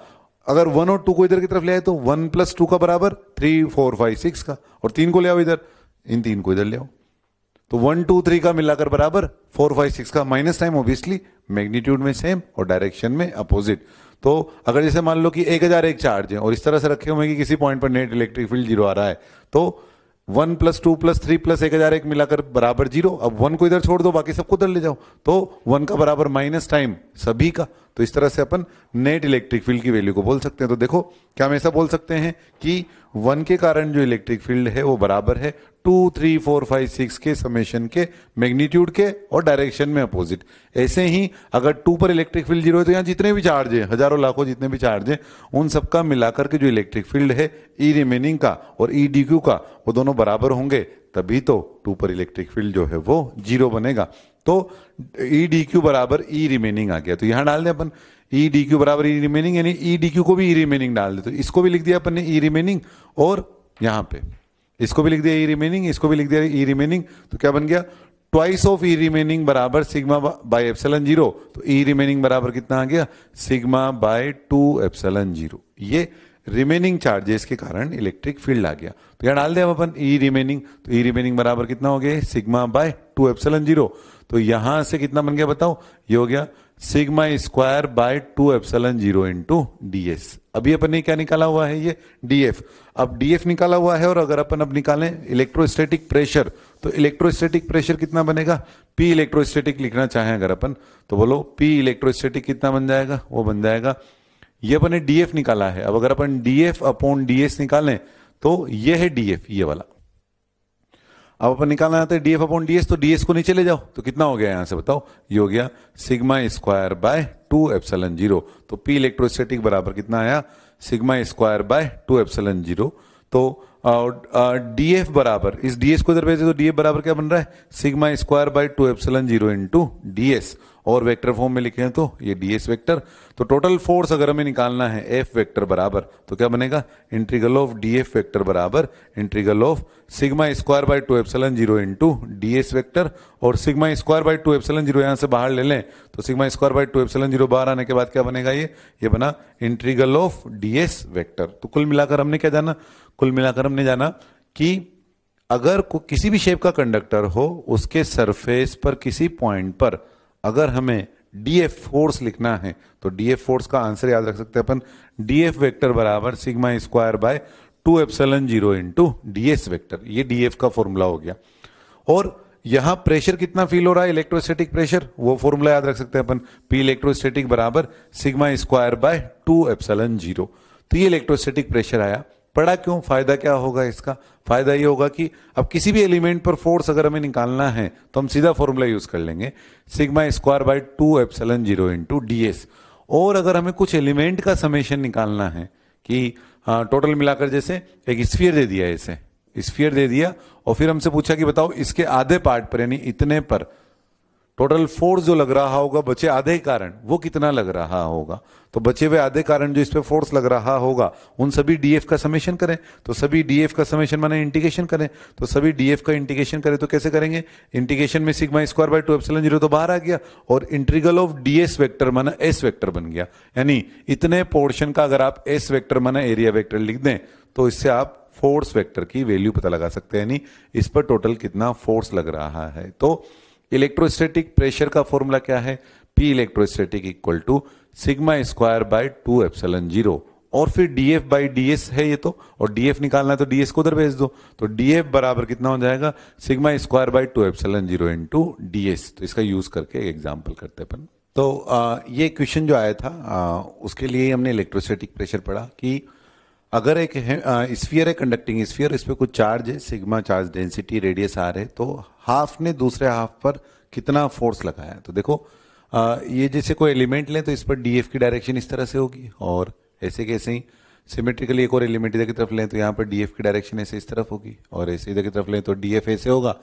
अगर वन और टू को इधर की तरफ ले आए तो वन प्लस टू का बराबर थ्री फोर फाइव सिक्स का और तीन को ले आओ इधर इन तीन को इधर ले आओ तो वन टू थ्री का मिलाकर बराबर फोर फाइव सिक्स का माइनस टाइम ओबियसली मैग्नीट्यूड में सेम और डायरेक्शन में अपोजिट तो अगर जैसे मान लो कि एक हजार एक चार्ज है और इस तरह से रखे हुए कि किसी पॉइंट पर नेट इलेक्ट्रिक फील्ड जीरो आ रहा है तो one plus two plus three plus एक हजार एक मिलाकर बराबर जीरो अब वन को इधर छोड़ दो बाकी सबको उधर ले जाओ तो वन का बराबर माइनस टाइम सभी का तो इस तरह से अपन नेट इलेक्ट्रिक फील्ड की वैल्यू को बोल सकते हैं तो देखो क्या हम ऐसा बोल सकते हैं कि वन के कारण जो इलेक्ट्रिक फील्ड है वो बराबर है two three four five six के समेशन के मैग्नीट्यूड के और डायरेक्शन में अपोजिट ऐसे ही अगर टू पर इलेक्ट्रिक फील्ड जीरो है तो यहाँ जितने भी चार्ज है हजारों लाखों जितने भी चार्ज है उन सबका मिलाकर के जो इलेक्ट्रिक फील्ड है ई e रिमेनिंग का और ई डी क्यू का वो दोनों बराबर होंगे तभी तो टू पर इलेक्ट्रिक फील्ड जो है वो जीरो बनेगा तो ई डी क्यू बराबर ई e रिमेनिंग आ गया तो यहाँ डाल दें अपन ई डी क्यू बराबर ई e रिमेनिंग यानी ई डी क्यू को भी ई e रिमेनिंग डाल दे तो इसको भी लिख दिया अपन ने ई e रिमेनिंग और यहां पे इसको भी लिख दिया ई रिमेनिंग इसको भी लिख दिया ई रिमेनिंग तो क्या बन गया ट्वाइस ऑफ ई रिमेनिंग बराबर सिग्मा बाय एप्सलन जीरो तो ई रिमेनिंग बराबर कितना आ गया sigma by two epsilon zero ये रिमेनिंग चार्जेस के कारण इलेक्ट्रिक फील्ड आ गया तो यहां डाल दे दें अपन ई रिमेनिंग तो ई रिमेनिंग बराबर कितना हो गया sigma by two epsilon zero तो यहां से कितना बन गया बताओ ये हो गया sigma square by two epsilon zero into DS अभी अपन ने क्या निकाला हुआ है ये डीएफ अब डीएफ निकाला हुआ है और अगर अपन अब निकालें इलेक्ट्रोस्टैटिक प्रेशर तो इलेक्ट्रोस्टैटिक प्रेशर कितना बनेगा पी इलेक्ट्रोस्टैटिक लिखना चाहें अगर अपन तो बोलो पी इलेक्ट्रोस्टैटिक कितना बन जाएगा वो बन जाएगा ये अपन ने डीएफ निकाला है अब अगर अपन डीएफ अपॉन डीएस निकालें तो ये है डीएफ ये वाला अब अपन निकालना चाहते हैं डीएफ अपॉन डीएस तो डीएस को नीचे ले जाओ तो कितना हो गया यहां से बताओ ये हो गया sigma square by two epsilon zero तो पी इलेक्ट्रोस्टेटिक बराबर कितना आया sigma square by two epsilon zero तो डीएफ बराबर इस डीएस को इधर भेजे तो डीएफ बराबर क्या बन रहा है sigma square by two epsilon zero into DS और वेक्टर फॉर्म में लिखे हैं तो ये डी एस वैक्टर तो टोटल फोर्स अगर हमें निकालना है एफ वेक्टर बराबर तो क्या बनेगा integral of D F vector बराबर integral of sigma square by two epsilon zero into D S vector और sigma square by two epsilon zero यहां से बाहर ले लें तो sigma square by two epsilon zero बाहर आने के बाद क्या बनेगा ये ये बना integral of D S vector तो कुल मिलाकर हमने क्या जाना कुल मिलाकर हमने जाना कि अगर किसी भी शेप का कंडक्टर हो उसके सरफेस पर किसी पॉइंट पर अगर हमें डीएफ फोर्स लिखना है तो डी एफ फोर्स का आंसर याद रख सकते हैं अपन डीएफ वेक्टर बराबर sigma square by two epsilon zero into D S vector ये डीएफ का फॉर्मूला हो गया और यहां प्रेशर कितना फील हो रहा है इलेक्ट्रोस्टैटिक प्रेशर वो फॉर्मूला याद रख सकते हैं अपन पी इलेक्ट्रोस्टैटिक बराबर sigma square by two epsilon zero तो ये इलेक्ट्रोस्टैटिक प्रेशर आया पड़ा क्यों फायदा क्या होगा इसका फायदा ये होगा कि अब किसी भी एलिमेंट पर फोर्स अगर हमें निकालना है तो हम सीधा फॉर्मूला यूज कर लेंगे sigma square by two epsilon zero into DS और अगर हमें कुछ एलिमेंट का समेशन निकालना है कि आ, हाँ, टोटल मिलाकर जैसे एक स्फीयर दे दिया इसे स्फीयर दे दिया और फिर हमसे पूछा कि बताओ इसके आधे पार्ट पर यानी इतने पर टोटल फोर्स जो लग रहा होगा बचे आधे कारण वो कितना लग रहा होगा तो बचे हुए आधे कारण जो इस पर फोर्स लग रहा होगा उन सभी डीएफ का समेशन करें तो सभी डीएफ का समेशन माने इंटीग्रेशन करें तो सभी डीएफ का इंटीग्रेशन करें तो कैसे करेंगे इंटीग्रेशन में sigma square by two epsilon zero तो बाहर आ गया और इंट्रीगल ऑफ डीएस वेक्टर माना एस वेक्टर बन गया यानी इतने पोर्शन का अगर आप एस वेक्टर माना एरिया वेक्टर लिख दें तो इससे आप फोर्स वेक्टर की वैल्यू पता लगा सकते हैं यानी इस पर टोटल कितना फोर्स लग रहा है तो इलेक्ट्रोस्टैटिक प्रेशर का फॉर्मूला क्या है P electrostatic equal to sigma square by two epsilon zero और फिर डीएफ बाई डीएस है ये तो और डीएफ निकालना है तो डीएस को उधर भेज दो तो डीएफ बराबर कितना हो जाएगा sigma square by two epsilon zero into DS तो इसका यूज करके एक एग्जाम्पल करते अपन तो आ, ये क्वेश्चन जो आया था आ, उसके लिए हमने इलेक्ट्रोस्टैटिक प्रेशर पढ़ा कि अगर एक स्फीयर है कंडक्टिंग स्फीयर इस पर कुछ चार्ज है sigma charge density radius R है तो हाफ ने दूसरे हाफ पर कितना फोर्स लगाया तो देखो आ, ये जैसे कोई एलिमेंट लें तो इस पर डीएफ की डायरेक्शन इस तरह से होगी और ऐसे कैसे ही सिमेट्रिकली एक और एलिमेंट इधर की तरफ लें तो यहाँ पर डीएफ की डायरेक्शन ऐसे इस तरफ होगी और ऐसे इधर की तरफ लें तो डीएफ ऐसे होगा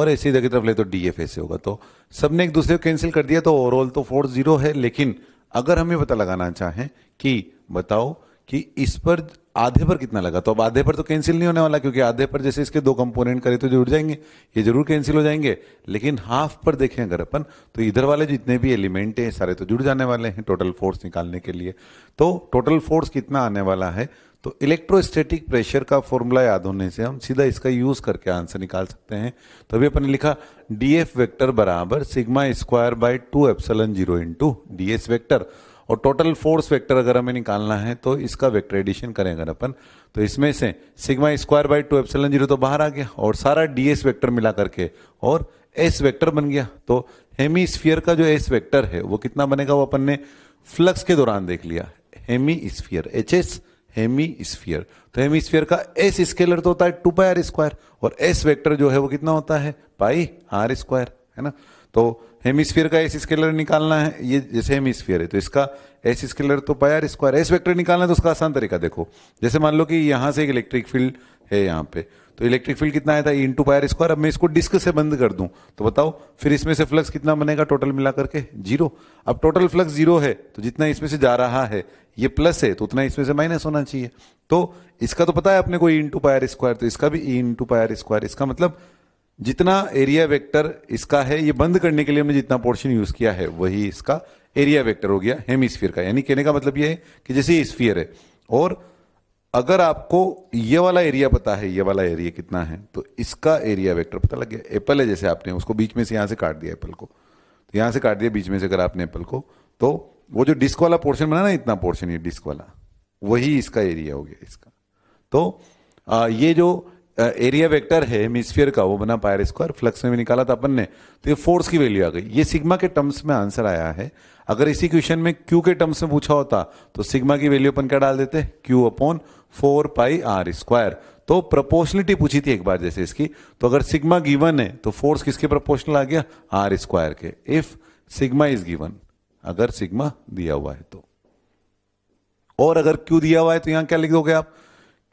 और ऐसे इधर की तरफ लें तो डीएफ ऐसे होगा तो सब ने एक दूसरे को कैंसिल कर दिया तो ओवरऑल तो फोर्स जीरो है लेकिन अगर हमें पता लगाना चाहें कि बताओ कि इस पर आधे पर कितना लगा तो अब आधे पर तो कैंसिल नहीं होने वाला क्योंकि आधे पर जैसे इसके दो कंपोनेंट करे तो जुड़ जाएंगे ये जरूर कैंसिल हो जाएंगे लेकिन हाफ पर देखें अगर अपन तो इधर वाले जितने भी एलिमेंट हैं सारे तो जुड़ जाने वाले हैं टोटल फोर्स निकालने के लिए तो टोटल फोर्स कितना आने वाला है तो इलेक्ट्रोस्टेटिक प्रेशर का फॉर्मूला याद होने से हम सीधा इसका यूज करके आंसर निकाल सकते हैं तो अभी अपने लिखा डीएफ वेक्टर बराबर sigma square by two epsilon zero into DS vector vector और टोटल फोर्स वेक्टर अगर हमें निकालना है तो इसका वेक्टर एडिशन करें अगर अपन तो इसमें से sigma square by two epsilon zero तो बाहर आ गया और सारा डी एस वैक्टर मिला करके और एस वेक्टर बन गया तो हेमीस्फीयर का जो एस वेक्टर है वो कितना बनेगा वो अपन ने फ्लक्स के दौरान देख लिया hemisphere H S hemisphere तो हेमी स्फियर का एस स्केलर तो होता है टू पाई आर स्क्वायर और एस वेक्टर जो है वो कितना होता है पाई आर स्क्वायर है ना तो हेमिस्फीयर का एस स्केलर निकालना है ये जैसे हेमिस्फीयर है तो इसका एस स्केलर तो पायर स्क्वायर एस वेक्टर निकालना है तो उसका आसान तरीका देखो जैसे मान लो कि यहां से एक इलेक्ट्रिक फील्ड है यहाँ पे तो इलेक्ट्रिक फील्ड कितना आया था इन टू पायर स्क्वायर अब मैं इसको डिस्क से बंद कर दूं तो बताओ फिर इसमें से फ्लक्स कितना बनेगा टोटल मिला करके जीरो अब टोटल फ्लक्स जीरो है तो जितना इसमें से जा रहा है ये प्लस है तो उतना इसमें से माइनस होना चाहिए तो इसका तो पता है अपने को ई इंटू पायर स्क्वायर तो इसका भी ई इंटू पायर स्क्वायर इसका मतलब जितना एरिया वेक्टर इसका है ये बंद करने के लिए हमने जितना पोर्शन यूज किया है वही इसका एरिया वेक्टर हो गया हेमिस्फीयर का यानी कहने का मतलब ये है कि जैसे स्फीयर है और अगर आपको ये वाला एरिया पता है ये वाला एरिया कितना है तो इसका एरिया वेक्टर पता लग गया एप्पल है जैसे आपने उसको बीच में से यहाँ से काट दिया एप्पल को तो यहाँ से काट दिया बीच में से अगर आपने एप्पल को तो वो जो डिस्क वाला पोर्शन बना ना इतना पोर्शन ये डिस्क वाला वही इसका एरिया हो गया इसका तो आ, ये जो एरिया वेक्टर है हेमिस्फीयर का वो बना पायर स्क्वायर फ्लक्स में भी निकाला था अपन ने तो ये फोर्स की वैल्यू आ गई ये सिग्मा के टर्म्स में आंसर आया है अगर इसी क्वेश्चन में क्यू के टर्म्स में पूछा होता तो सिग्मा की वैल्यू अपन क्या डाल देते Q upon four pi R square तो प्रपोर्शनलिटी पूछी थी एक बार जैसे इसकी तो अगर सिग्मा गिवन है तो फोर्स किसके प्रपोर्शनल आ गया आर स्क्वायर के इफ सिग्मा इज गिवन अगर सिग्मा दिया हुआ है तो और अगर क्यू दिया हुआ है तो यहां क्या लिख दोगे आप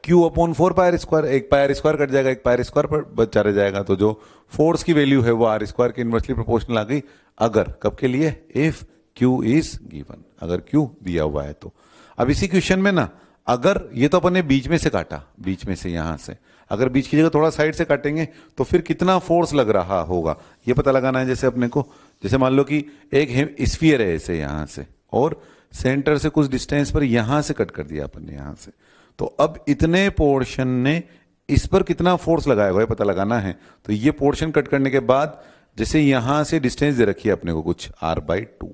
Q upon four pi R square एक पायर स्क्वायर कट जाएगा एक पायर स्क्वायर पर बचा रह जाएगा तो जो फोर्स की वैल्यू है वो आर स्क्वायर के इन्वर्सली प्रोपोर्शनल आ गई अगर कब के लिए इफ क्यू इज गिवन अगर क्यू दिया हुआ है तो अब इसी क्वेश्चन में ना अगर ये तो अपन ने बीच में से काटा बीच में से यहां से अगर बीच की जगह थोड़ा साइड से काटेंगे तो फिर कितना फोर्स लग रहा होगा ये पता लगाना है जैसे अपने को जैसे मान लो कि एक स्फीयर है ऐसे यहां से और सेंटर से कुछ डिस्टेंस पर यहां से कट कर दिया अपन ने यहां से तो अब इतने पोर्शन ने इस पर कितना फोर्स लगाया हुआ है पता लगाना है तो ये पोर्शन कट करने के बाद जैसे यहां से डिस्टेंस दे रखी है अपने को कुछ आर बाई टू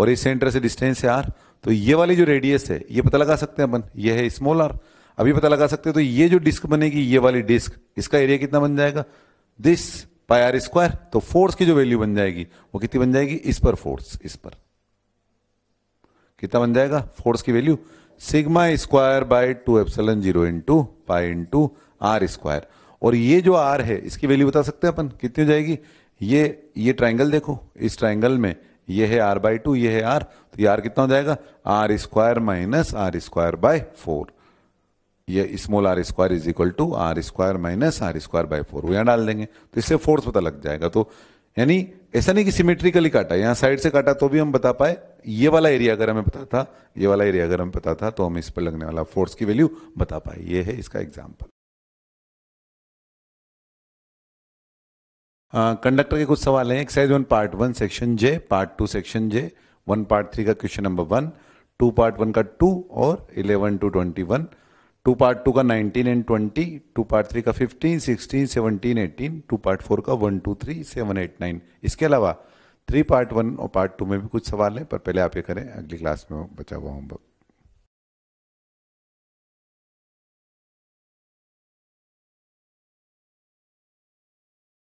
और इस सेंटर से डिस्टेंस है आर तो ये वाली जो रेडियस है ये पता लगा सकते हैं अपन ये है स्मॉल आर अभी पता लगा सकते हैं तो ये जो डिस्क बनेगी ये वाली डिस्क इसका एरिया कितना बन जाएगा दिस पाई आर स्क्वायर तो फोर्स की जो वैल्यू बन जाएगी वो कितनी बन जाएगी इस पर फोर्स इस पर कितना बन जाएगा फोर्स की value sigma square by two epsilon zero into pi into R square और ये जो आर है इसकी वैल्यू बता सकते हैं अपन कितनी हो जाएगी ये ये ट्राइंगल देखो इस ट्राइंगल में ये है आर बाई टू ये है आर तो ये आर कितना हो जाएगा R square minus R square by four ये small R square is equal to R square minus R square by four यहां डाल देंगे तो इससे फोर्स पता लग जाएगा तो यानी ऐसा नहीं कि सिमेट्रिकली काटा यहां साइड से काटा तो भी हम बता पाए ये वाला एरिया अगर हमें पता था ये वाला एरिया अगर हमें पता था तो हम इस पर लगने वाला फोर्स की वैल्यू बता पाए ये है इसका एग्जाम्पल कंडक्टर के कुछ सवाल हैं exercise one part one section J part two section J one part three का question number one two part one का टू और eleven two twenty one two part two का nineteen and twenty two part three का fifteen sixteen seventeen eighteen two part four का one two three seven eight nine इसके अलावा three part one और part two में भी कुछ सवाल हैं पर पहले आप ये करें अगली क्लास में बचा हुआ होमवर्क